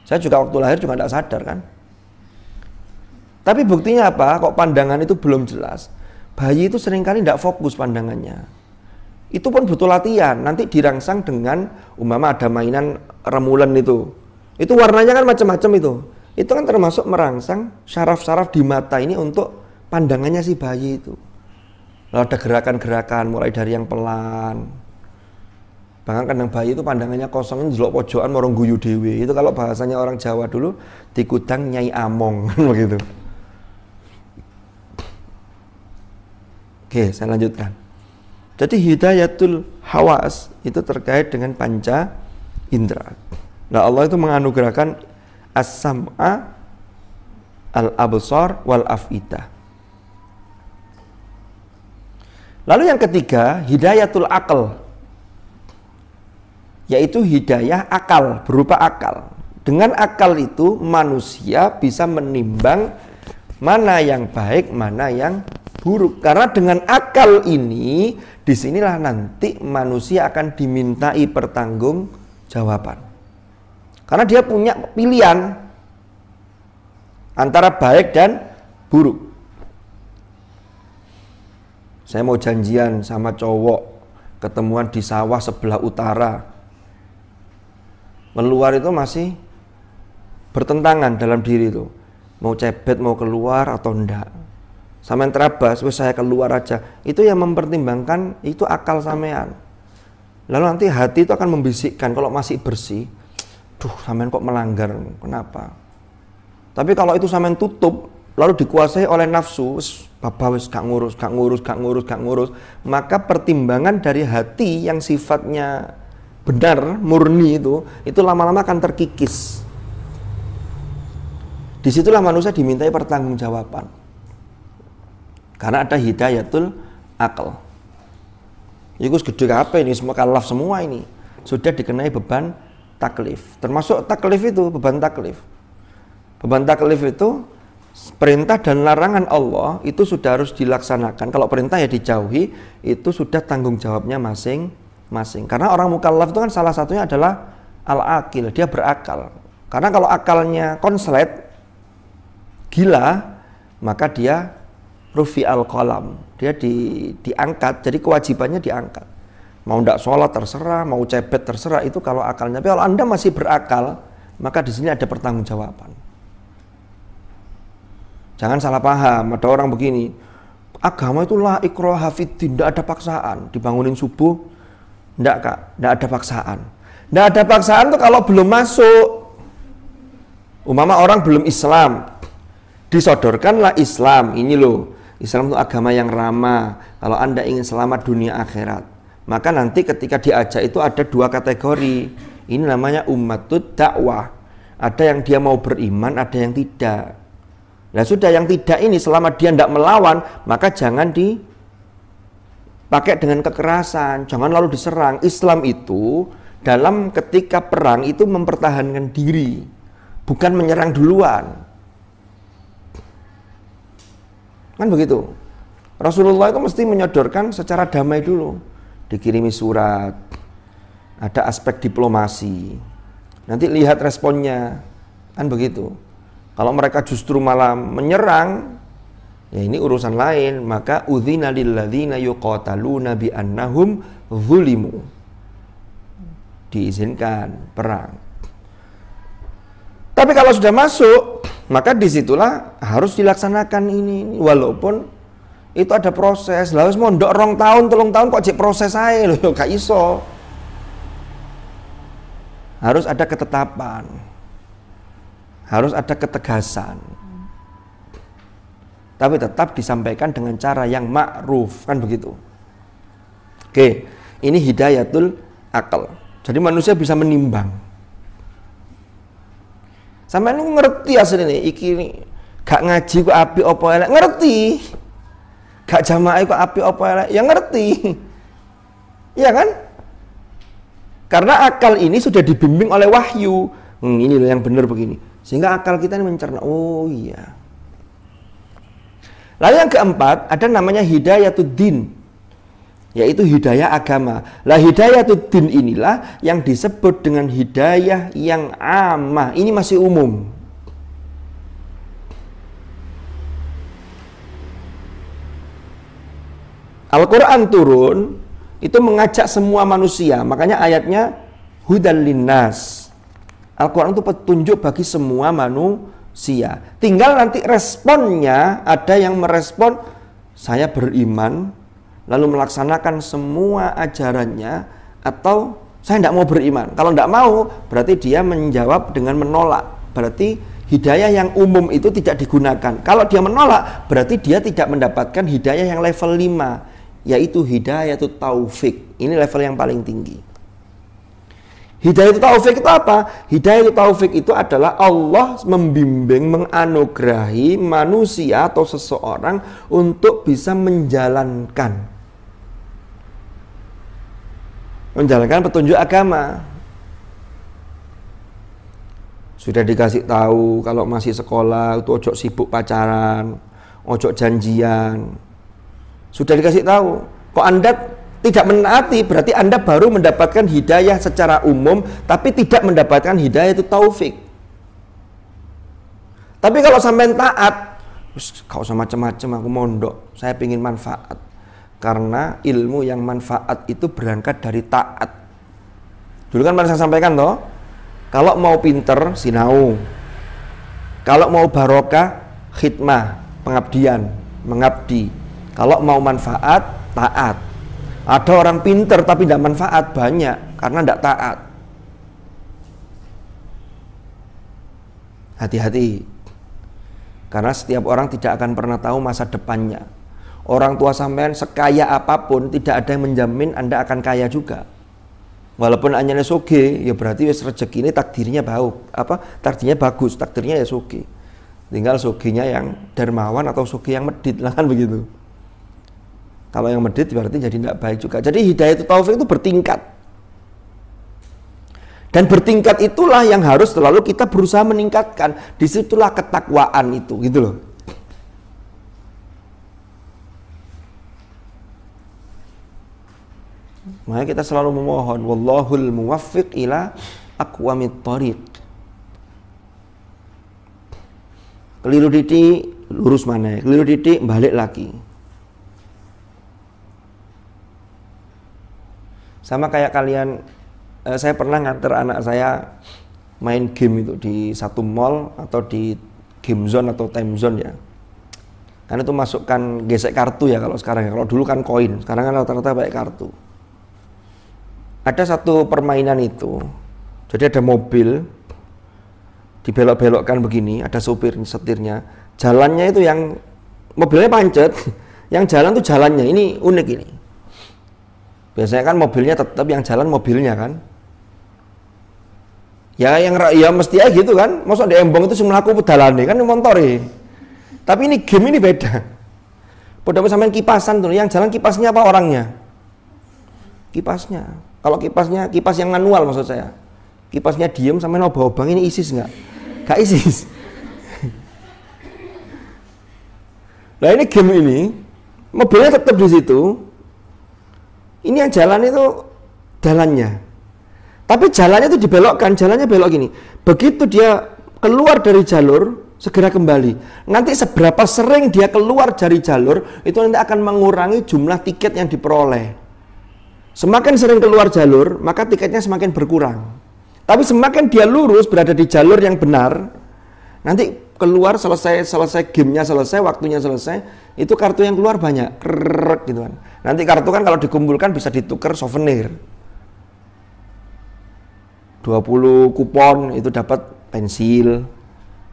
Saya juga waktu lahir juga tidak sadar kan. Tapi buktinya apa? Kok pandangan itu belum jelas. Bayi itu seringkali tidak fokus pandangannya. Itu pun butuh latihan. Nanti dirangsang dengan umama ada mainan remulan itu. Itu warnanya kan macam-macam itu. Itu kan termasuk merangsang syaraf-syaraf di mata ini untuk pandangannya si bayi itu. Lalu ada gerakan-gerakan mulai dari yang pelan, Bahkan kandang bayi itu pandangannya kosong, jelok pojokan morong guyu dewi. Itu kalau bahasanya orang Jawa dulu, di kudang nyai among, kan begitu. Oke, saya lanjutkan. Jadi hidayatul hawas itu terkait dengan panca indera. Nah Allah itu menganugerahkan as-sam'a al-absar wal af'idah. Lalu yang ketiga, hidayatul akal yaitu hidayah akal berupa akal. Dengan akal itu manusia bisa menimbang mana yang baik, mana yang buruk. Karena dengan akal ini disinilah nanti manusia akan dimintai pertanggung jawaban. Karena dia punya pilihan antara baik dan buruk. Saya mau janjian sama cowok ketemuan di sawah sebelah utara meluar itu masih bertentangan dalam diri itu mau cebet mau keluar atau enggak sampean terabas saya keluar aja itu yang mempertimbangkan itu akal sampean lalu nanti hati itu akan membisikkan kalau masih bersih duh sampean kok melanggar kenapa tapi kalau itu sampean tutup lalu dikuasai oleh nafsu bapak wis gak ngurus gak ngurus gak ngurus gak ngurus maka pertimbangan dari hati yang sifatnya benar murni itu itu lama-lama akan terkikis disitulah manusia dimintai pertanggungjawaban karena ada hidayatul akal itu gede apa ini semua kalaf semua ini sudah dikenai beban taklif termasuk taklif itu beban taklif beban taklif itu perintah dan larangan Allah itu sudah harus dilaksanakan kalau perintah ya dijauhi itu sudah tanggung jawabnya masing-masing masing. Karena orang mukallaf itu kan salah satunya adalah al-akil, dia berakal. Karena kalau akalnya konslet, gila, maka dia rufi al-kolam. Dia di, diangkat, jadi kewajibannya diangkat. Mau tidak sholat terserah, mau cebet terserah, itu kalau akalnya. Tapi kalau Anda masih berakal, maka di sini ada pertanggungjawaban. Jangan salah paham, ada orang begini, agama itulah ikroh ikroha tidak ada paksaan. Dibangunin subuh, Enggak kak, enggak ada paksaan. Enggak ada paksaan tuh kalau belum masuk. Umama orang belum Islam, disodorkanlah Islam. Ini loh, Islam itu agama yang ramah. Kalau Anda ingin selamat dunia akhirat, maka nanti ketika diajak itu ada dua kategori. Ini namanya ummatut dakwah. Ada yang dia mau beriman, ada yang tidak. Nah sudah yang tidak ini selama dia tidak melawan, maka jangan di pakai dengan kekerasan, jangan lalu diserang. Islam itu dalam ketika perang itu mempertahankan diri, bukan menyerang duluan. Kan begitu. Rasulullah itu mesti menyodorkan secara damai dulu. Dikirimi surat, ada aspek diplomasi. Nanti lihat responnya. Kan begitu. Kalau mereka justru malah menyerang, Ya ini urusan lain, maka udzina ladzina yuqataluna bi annahum zulimu. Diizinkan perang. Tapi kalau sudah masuk, maka disitulah harus dilaksanakan ini, ini. walaupun itu ada proses. Lalu semua ndok rong tahun, telung tahun kok cek proses saya loh, gak iso. Harus ada ketetapan. Harus ada ketegasan tapi tetap disampaikan dengan cara yang ma'ruf kan begitu oke ini hidayatul akal jadi manusia bisa menimbang sampai lu ngerti asli ini iki ini gak ngaji kok api opo elek ngerti gak jamaah kok api opo elek ya ngerti iya kan karena akal ini sudah dibimbing oleh wahyu hmm, ini loh yang benar begini sehingga akal kita ini mencerna oh iya Lalu yang keempat, ada namanya hidayah hidayatuddin, yaitu hidayah agama. Lah hidayatuddin inilah yang disebut dengan hidayah yang amah. Ini masih umum. Al-Quran turun itu mengajak semua manusia. Makanya ayatnya hudal linnas. Al-Quran itu petunjuk bagi semua manusia manusia. Tinggal nanti responnya ada yang merespon saya beriman lalu melaksanakan semua ajarannya atau saya tidak mau beriman. Kalau tidak mau berarti dia menjawab dengan menolak. Berarti hidayah yang umum itu tidak digunakan. Kalau dia menolak berarti dia tidak mendapatkan hidayah yang level 5 yaitu hidayah itu taufik. Ini level yang paling tinggi. Hidayah itu taufik itu apa? Hidayah itu taufik itu adalah Allah membimbing, menganugerahi manusia atau seseorang untuk bisa menjalankan menjalankan petunjuk agama. Sudah dikasih tahu kalau masih sekolah itu ojok sibuk pacaran, ojok janjian. Sudah dikasih tahu. Kok Anda tidak menaati berarti Anda baru mendapatkan hidayah secara umum tapi tidak mendapatkan hidayah itu taufik. Tapi kalau sampai taat, kau usah macam-macam aku mondok, saya pingin manfaat. Karena ilmu yang manfaat itu berangkat dari taat. Dulu kan pernah saya sampaikan toh, kalau mau pinter sinau. Kalau mau barokah khidmah, pengabdian, mengabdi. Kalau mau manfaat taat. Ada orang pinter tapi tidak manfaat banyak karena tidak taat. Hati-hati. Karena setiap orang tidak akan pernah tahu masa depannya. Orang tua sampean sekaya apapun tidak ada yang menjamin Anda akan kaya juga. Walaupun anyane soge, ya berarti wis rezeki ini takdirnya bau, apa takdirnya bagus, takdirnya ya soge. Tinggal sogenya yang dermawan atau soge yang medit lah kan begitu. Kalau yang medit berarti jadi tidak baik juga. Jadi hidayah itu taufik itu bertingkat. Dan bertingkat itulah yang harus selalu kita berusaha meningkatkan. Disitulah ketakwaan itu, gitu loh. Makanya kita selalu memohon wallahul muwaffiq ila akwamit thariq. Keliru didik lurus mana? Keliru didik balik lagi. sama kayak kalian eh, saya pernah nganter anak saya main game itu di satu mall atau di game zone atau time zone ya karena itu masukkan gesek kartu ya kalau sekarang ya. kalau dulu kan koin sekarang kan rata-rata pakai kartu ada satu permainan itu jadi ada mobil dibelok-belokkan begini ada supir setirnya jalannya itu yang mobilnya pancet yang jalan tuh jalannya ini unik ini Biasanya kan mobilnya tetap yang jalan mobilnya kan. Ya yang ya mesti aja gitu kan. maksudnya di embong itu semua aku pedalane kan motor Tapi ini game ini beda. Pada yang kipasan tuh, yang jalan kipasnya apa orangnya? Kipasnya. Kalau kipasnya kipas yang manual maksud saya. Kipasnya diem sampean nobo obang ini ISIS nggak? Gak ISIS. Nah ini game ini mobilnya tetap di situ, ini yang jalan itu jalannya. Tapi jalannya itu dibelokkan, jalannya belok gini. Begitu dia keluar dari jalur, segera kembali. Nanti seberapa sering dia keluar dari jalur, itu nanti akan mengurangi jumlah tiket yang diperoleh. Semakin sering keluar jalur, maka tiketnya semakin berkurang. Tapi semakin dia lurus berada di jalur yang benar, nanti keluar selesai selesai gamenya selesai waktunya selesai itu kartu yang keluar banyak gituan. gitu kan nanti kartu kan kalau dikumpulkan bisa ditukar souvenir 20 kupon itu dapat pensil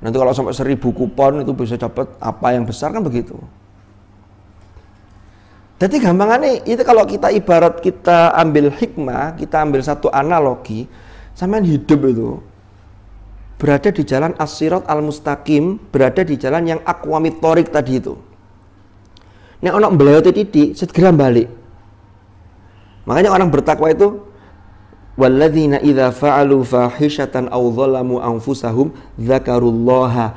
nanti kalau sampai 1000 kupon itu bisa dapat apa yang besar kan begitu jadi gampangannya itu kalau kita ibarat kita ambil hikmah kita ambil satu analogi sama hidup itu berada di jalan Asy'irat al-mustaqim, berada di jalan yang akwamit torik tadi itu. Nek nah, beliau titik segera balik. Makanya orang bertakwa itu walladzina idza fa'alu fahishatan aw dhalamu anfusahum dzakarullaha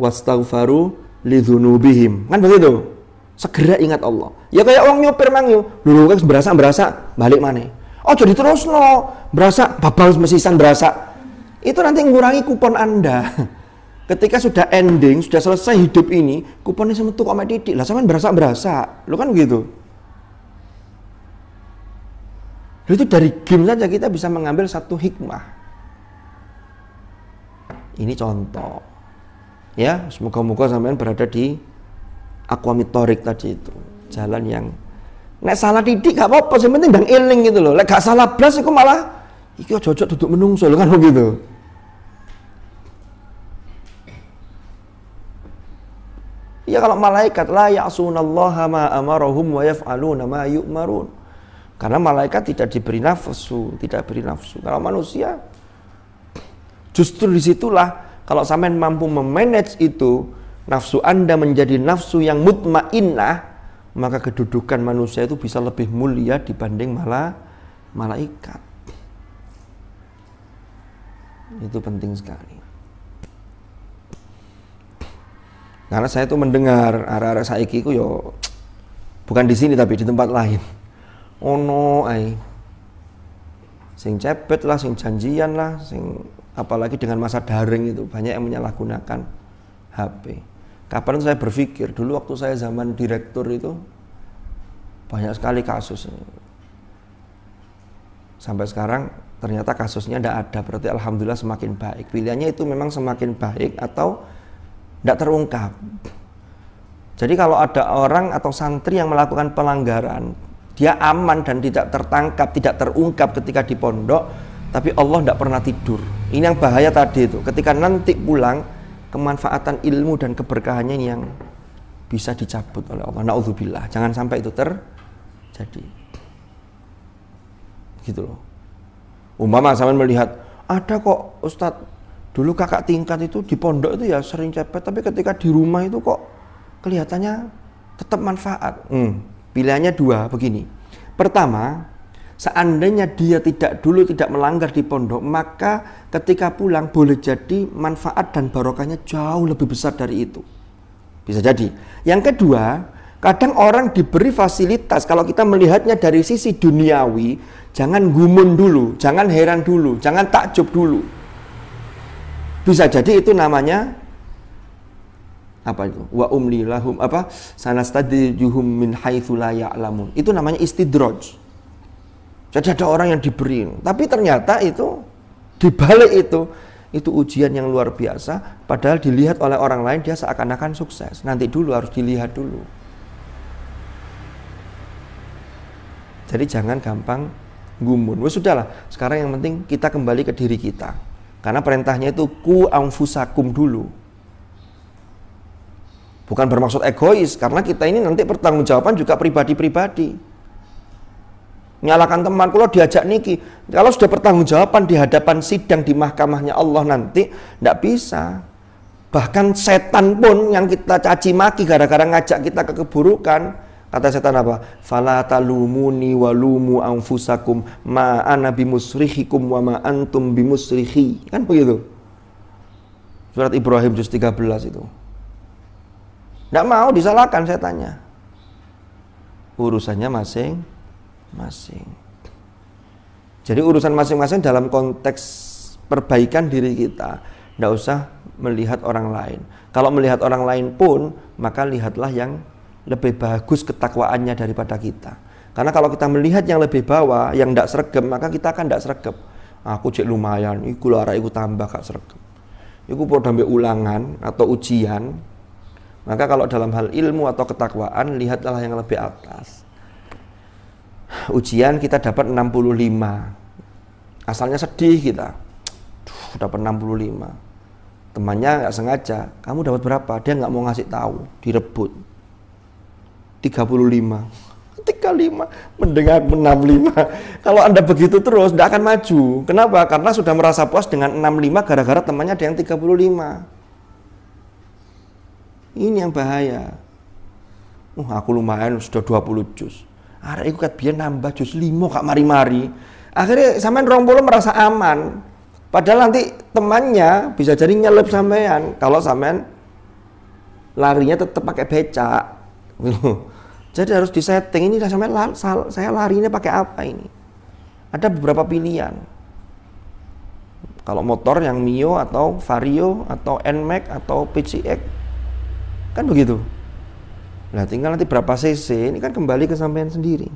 wastaghfaru lidzunubihim. Kan begitu. Segera ingat Allah. Ya kayak orang nyopir mang yo. Dulu kan berasa berasa balik mana? Oh jadi terus no berasa babal mesisan berasa itu nanti ngurangi kupon Anda. Ketika sudah ending, sudah selesai hidup ini, kuponnya sama tuh kok titik. Lah sampean berasa-berasa. Lu kan begitu. Lu itu dari game saja kita bisa mengambil satu hikmah. Ini contoh. Ya, semoga-moga sampean berada di aquamitorik tadi itu. Jalan yang nek salah titik gak apa-apa, yang penting bang iling gitu loh. Lek gak salah blas itu malah iki cocok duduk menungso kan begitu Ya kalau malaikat la ya'sunallaha ma amarahum wa yaf'aluna ma yu'marun. Karena malaikat tidak diberi nafsu, tidak beri nafsu. Kalau manusia justru disitulah kalau sampean mampu memanage itu nafsu Anda menjadi nafsu yang mutmainah, maka kedudukan manusia itu bisa lebih mulia dibanding malah malaikat. Itu penting sekali. Karena saya tuh mendengar arah-arah saiki ku yo bukan di sini tapi di tempat lain. Ono oh ai. Sing cepet lah, sing janjian lah, sing apalagi dengan masa daring itu banyak yang menyalahgunakan HP. Kapan saya berpikir dulu waktu saya zaman direktur itu banyak sekali kasus. Sampai sekarang ternyata kasusnya tidak ada berarti alhamdulillah semakin baik pilihannya itu memang semakin baik atau tidak terungkap jadi kalau ada orang atau santri yang melakukan pelanggaran dia aman dan tidak tertangkap tidak terungkap ketika di pondok tapi Allah tidak pernah tidur ini yang bahaya tadi itu ketika nanti pulang kemanfaatan ilmu dan keberkahannya yang bisa dicabut oleh Allah naudzubillah jangan sampai itu terjadi gitu loh umpama sampean melihat ada kok Ustad dulu kakak tingkat itu di pondok itu ya sering cepet tapi ketika di rumah itu kok kelihatannya tetap manfaat hmm, pilihannya dua begini pertama seandainya dia tidak dulu tidak melanggar di pondok maka ketika pulang boleh jadi manfaat dan barokahnya jauh lebih besar dari itu bisa jadi yang kedua kadang orang diberi fasilitas kalau kita melihatnya dari sisi duniawi Jangan gumun dulu, jangan heran dulu, jangan takjub dulu. Bisa jadi itu namanya apa itu? Wa umli lahum apa? juhum min haitsu la ya'lamun. Itu namanya istidroj. Jadi ada orang yang diberi, tapi ternyata itu dibalik itu itu ujian yang luar biasa padahal dilihat oleh orang lain dia seakan-akan sukses nanti dulu harus dilihat dulu jadi jangan gampang gumun. Wes sudahlah. Sekarang yang penting kita kembali ke diri kita. Karena perintahnya itu ku amfusakum dulu. Bukan bermaksud egois, karena kita ini nanti pertanggungjawaban juga pribadi-pribadi. Nyalakan teman, kalau diajak niki, kalau sudah pertanggungjawaban di hadapan sidang di mahkamahnya Allah nanti, tidak bisa. Bahkan setan pun yang kita caci maki gara-gara ngajak kita ke keburukan, Kata setan apa? Fala talumuni walumu anfusakum ma ana bimusrihikum wa ma antum bimusrihi. Kan begitu. Surat Ibrahim juz 13 itu. Tidak mau disalahkan saya tanya. Urusannya masing-masing. Jadi urusan masing-masing dalam konteks perbaikan diri kita. Tidak usah melihat orang lain. Kalau melihat orang lain pun, maka lihatlah yang lebih bagus ketakwaannya daripada kita. Karena kalau kita melihat yang lebih bawah, yang tidak seregem, maka kita akan tidak seregem. Aku cek lumayan, iku lara iku tambah gak seregem. Iku ambil ulangan atau ujian. Maka kalau dalam hal ilmu atau ketakwaan, lihatlah yang lebih atas. Ujian kita dapat 65. Asalnya sedih kita. Duh, dapat 65. Temannya nggak sengaja, kamu dapat berapa? Dia nggak mau ngasih tahu, direbut 35 35 mendengar 65 kalau anda begitu terus tidak akan maju kenapa karena sudah merasa puas dengan 65 gara-gara temannya ada yang 35 ini yang bahaya uh aku lumayan sudah 20 jus arek iku biar nambah jus 5 kak mari-mari akhirnya sampean rong merasa aman padahal nanti temannya bisa jadi nyelip sampean kalau sampean larinya tetap pakai becak Jadi harus di setting ini sampai saya larinya pakai apa ini? Ada beberapa pilihan. Kalau motor yang Mio atau Vario atau Nmax atau PCX kan begitu. Nah, tinggal nanti berapa cc ini kan kembali ke sampean sendiri.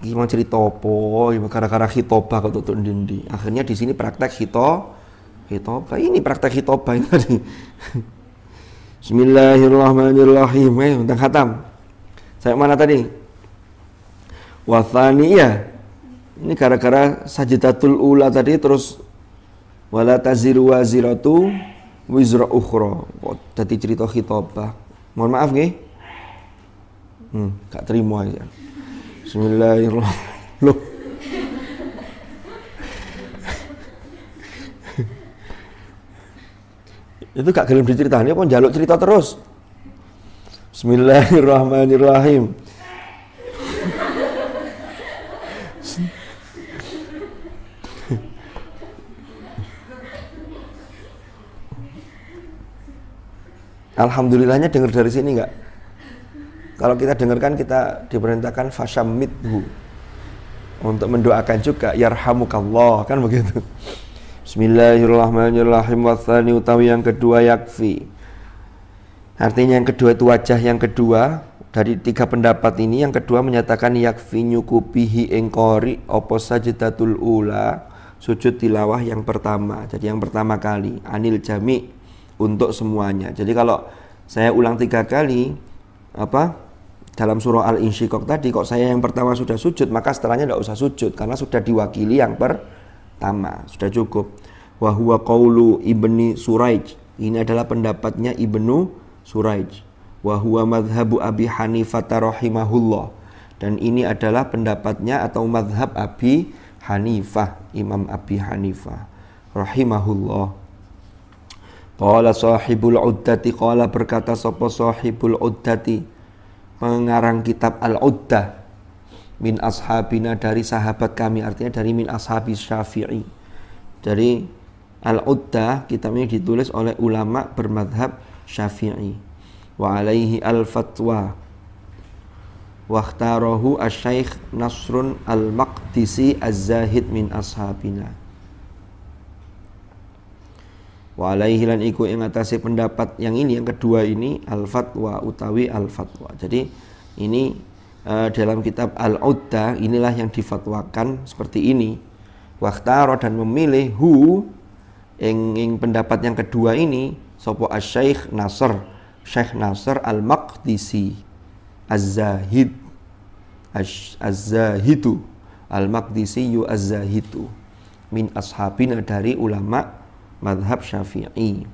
Gimana jadi topo, gimana gara-gara hitoba kok tutup dindi. Akhirnya di sini praktek hito, hitoba. Ini praktek hitoba ini Bismillahirrahmanirrahim. Eh, tentang khatam. Saya mana tadi? Wathaniyah. Ini gara-gara sajidatul ula tadi terus wala taziru waziratu wizra ukhra. Oh, tadi cerita khitabah. Mohon maaf nggih. Hmm, gak terima ya. Bismillahirrahmanirrahim. Loh. itu gak gelem diceritani pun jaluk cerita terus Bismillahirrahmanirrahim Alhamdulillahnya dengar dari sini nggak? Kalau kita dengarkan kita diperintahkan fasyamidhu untuk mendoakan juga yarhamukallah kan begitu. Bismillahirrahmanirrahim Wathani utawi yang kedua yakfi Artinya yang kedua itu wajah yang kedua Dari tiga pendapat ini yang kedua menyatakan yakfi nyukupihi engkori Opo sajidatul ula Sujud tilawah yang pertama Jadi yang pertama kali Anil jami untuk semuanya Jadi kalau saya ulang tiga kali apa dalam surah al insyikok tadi kok saya yang pertama sudah sujud maka setelahnya tidak usah sujud karena sudah diwakili yang pertama tama sudah cukup wa huwa qaulu ibni suraij ini adalah pendapatnya ibnu suraij wa huwa madhabu abi Hanifah rahimahullah dan ini adalah pendapatnya atau madhab abi hanifah imam abi hanifah rahimahullah qala sahibul uddati qala berkata sapa sahibul uddati pengarang kitab al uddah min ashabina dari sahabat kami artinya dari min ashabi syafi'i dari al-uddah kitab ini ditulis oleh ulama bermadhab syafi'i wa alaihi al-fatwa Waktarahu asyaikh Nasrun al-Maqdisi az-Zahid min ashabina Wa alaihi lan iku ing pendapat yang ini yang kedua ini al-fatwa utawi al-fatwa. Jadi ini Eh, dalam kitab Al-Udda inilah yang difatwakan seperti ini waktaro dan memilih hu ing, pendapat yang kedua ini sopo asy-syekh Nasr Syekh Nasr Al-Maqdisi Az-Zahid Az-Zahidu Al-Maqdisi yu Az-Zahidu min ashabina dari ulama madhab syafi'i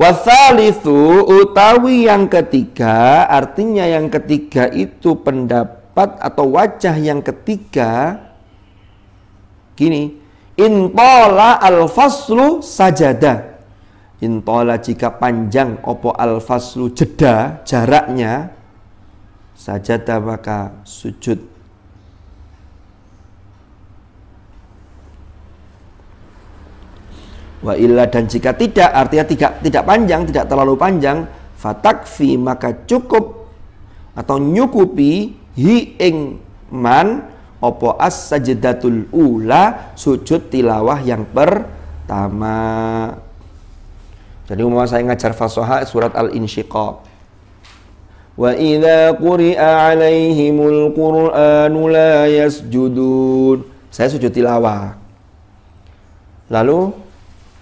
itu utawi yang ketiga artinya yang ketiga itu pendapat atau wajah yang ketiga gini intola al-faslu sajada intola jika panjang opo al-faslu jeda jaraknya sajada maka sujud Wa illa dan jika tidak artinya tidak tidak panjang, tidak terlalu panjang, fatakfi maka cukup atau nyukupi hi ing man opo as sajedatul ula sujud tilawah yang pertama. Jadi umum saya ngajar fasoha surat al-insyiqaq. Wa quri'a 'alaihimul qur'anu la yasjudun. Saya sujud tilawah. Lalu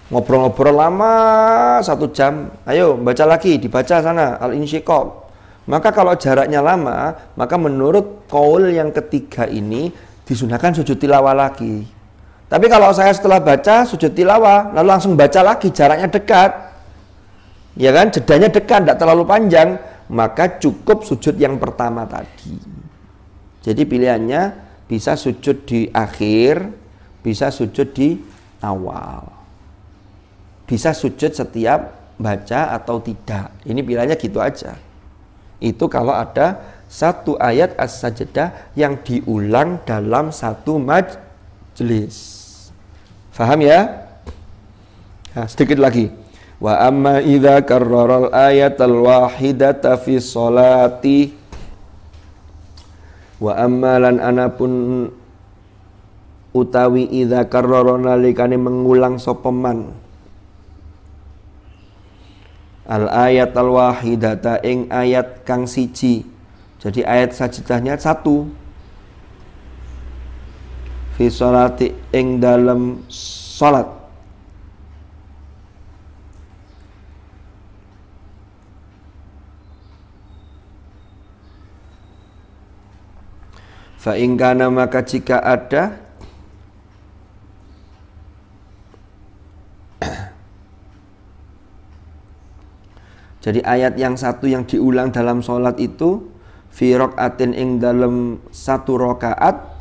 ngobrol-ngobrol lama satu jam ayo baca lagi dibaca sana al insyikok maka kalau jaraknya lama maka menurut kaul yang ketiga ini disunahkan sujud tilawah lagi tapi kalau saya setelah baca sujud tilawah lalu langsung baca lagi jaraknya dekat ya kan jedanya dekat tidak terlalu panjang maka cukup sujud yang pertama tadi jadi pilihannya bisa sujud di akhir bisa sujud di awal bisa sujud setiap baca atau tidak. Ini pilihannya gitu aja. Itu kalau ada satu ayat as-sajdah yang diulang dalam satu majelis. Faham ya? Nah, sedikit lagi. Wa amma idza karraral ayat al-wahidata fi salati wa amma lan anapun utawi idza karrarona likane mengulang sopeman al ayat al wahidata ing ayat kang siji jadi ayat sajidahnya satu fi sholati ing dalam sholat Fa ingkana maka jika ada Jadi ayat yang satu yang diulang dalam sholat itu fi atin ing dalam satu rokaat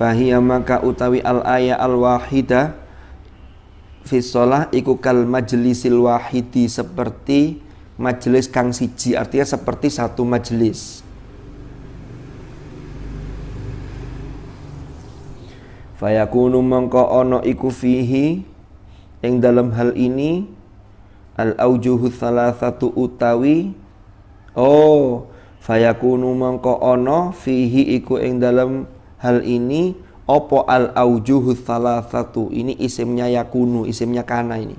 Fahiyya maka utawi al ayat al wahida fi sholah iku kal majlisil wahidi seperti majelis kang siji artinya seperti satu majelis fayakunu mengko ono iku fihi yang dalam hal ini al aujuhu salah satu utawi oh fayakunu mangko ono fihi iku ing dalam hal ini opo al aujuhu salah satu ini isimnya yakunu isimnya kana ini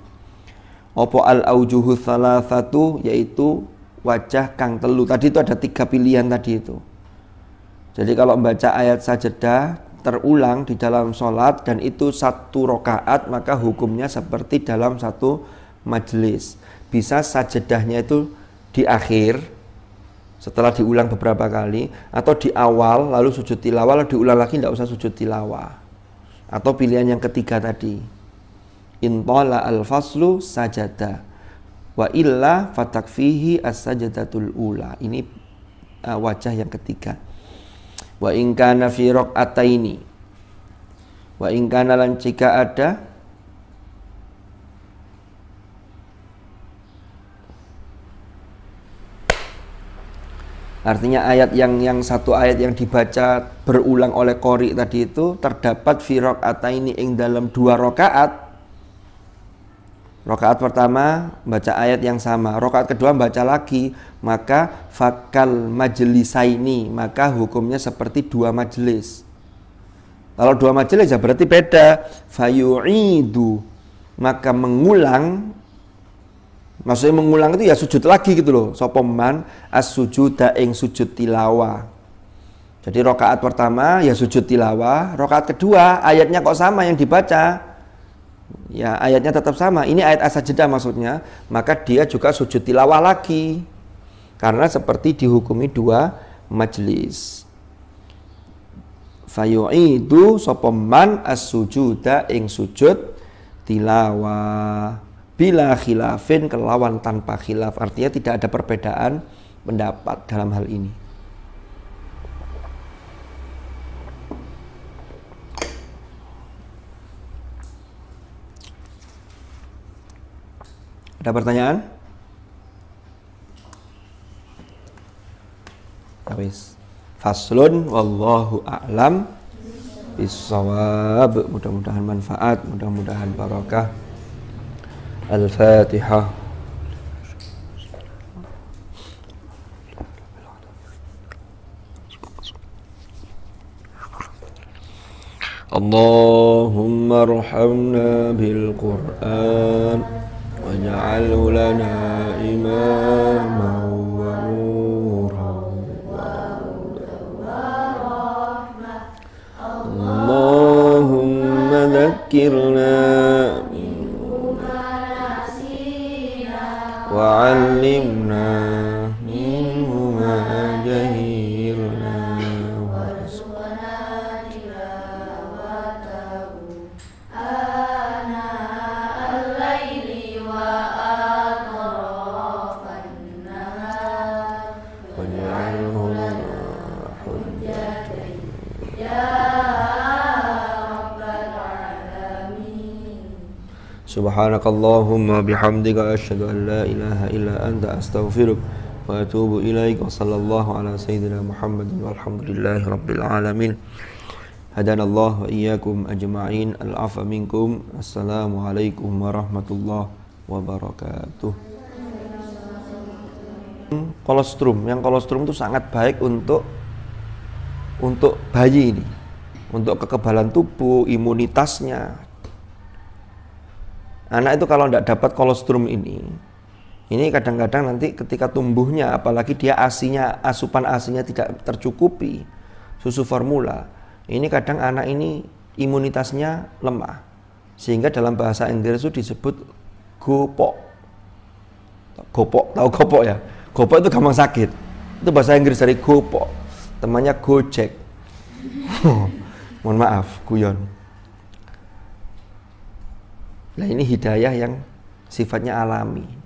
opo al aujuhu salah satu yaitu wajah kang telu tadi itu ada tiga pilihan tadi itu jadi kalau membaca ayat sajadah terulang di dalam sholat dan itu satu rokaat maka hukumnya seperti dalam satu majelis bisa sajedahnya itu di akhir setelah diulang beberapa kali atau di awal lalu sujud tilawah lalu diulang lagi tidak usah sujud tilawah atau pilihan yang ketiga tadi intola al faslu sajada wa illa fatakfihi as sajadatul ula ini uh, wajah yang ketiga wa ingkana kana fi raqataini wa in kana lan jika ada Artinya ayat yang yang satu ayat yang dibaca berulang oleh kori tadi itu terdapat firok ini ing dalam dua rokaat Rokaat pertama baca ayat yang sama, rokaat kedua baca lagi, maka fakal majelisaini, maka hukumnya seperti dua majelis. Kalau dua majelis ya berarti beda. Fayu'idu, maka mengulang maksudnya mengulang itu ya sujud lagi gitu loh. Sopoman as sujud daeng sujud tilawah. Jadi rokaat pertama ya sujud tilawah, rokaat kedua ayatnya kok sama yang dibaca, ya ayatnya tetap sama ini ayat asa jeda maksudnya maka dia juga sujud tilawah lagi karena seperti dihukumi dua majelis fayu'idu sopoman as-sujuda ing sujud tilawah bila khilafin kelawan tanpa khilaf artinya tidak ada perbedaan pendapat dalam hal ini Ada pertanyaan? Habis. Faslun wallahu a'lam bisawab. Mudah-mudahan manfaat, mudah-mudahan barokah. Al-Fatihah. اللهم ارحمنا Quran. واجعله لنا إماما ونورا اللهم ذكرنا منه ما نسينا وعلمنا subhanakallahumma bihamdika asyhadu an la ilaha illa anta astaghfiruk wa atubu ilaik wa sallallahu ala sayyidina Muhammadin walhamdulillahi rabbil alamin hadanallahu wa iyyakum ajma'in al afa minkum assalamu alaikum warahmatullahi wabarakatuh kolostrum yang kolostrum itu sangat baik untuk untuk bayi ini untuk kekebalan tubuh imunitasnya anak itu kalau tidak dapat kolostrum ini, ini kadang-kadang nanti ketika tumbuhnya, apalagi dia asinya, asupan asinya tidak tercukupi, susu formula, ini kadang anak ini imunitasnya lemah. Sehingga dalam bahasa Inggris itu disebut gopok. Gopok, tahu gopok ya? Gopok itu gampang sakit. Itu bahasa Inggris dari gopok. Temannya gojek. Oh, mohon maaf, guyon. Nah ini hidayah yang sifatnya alami.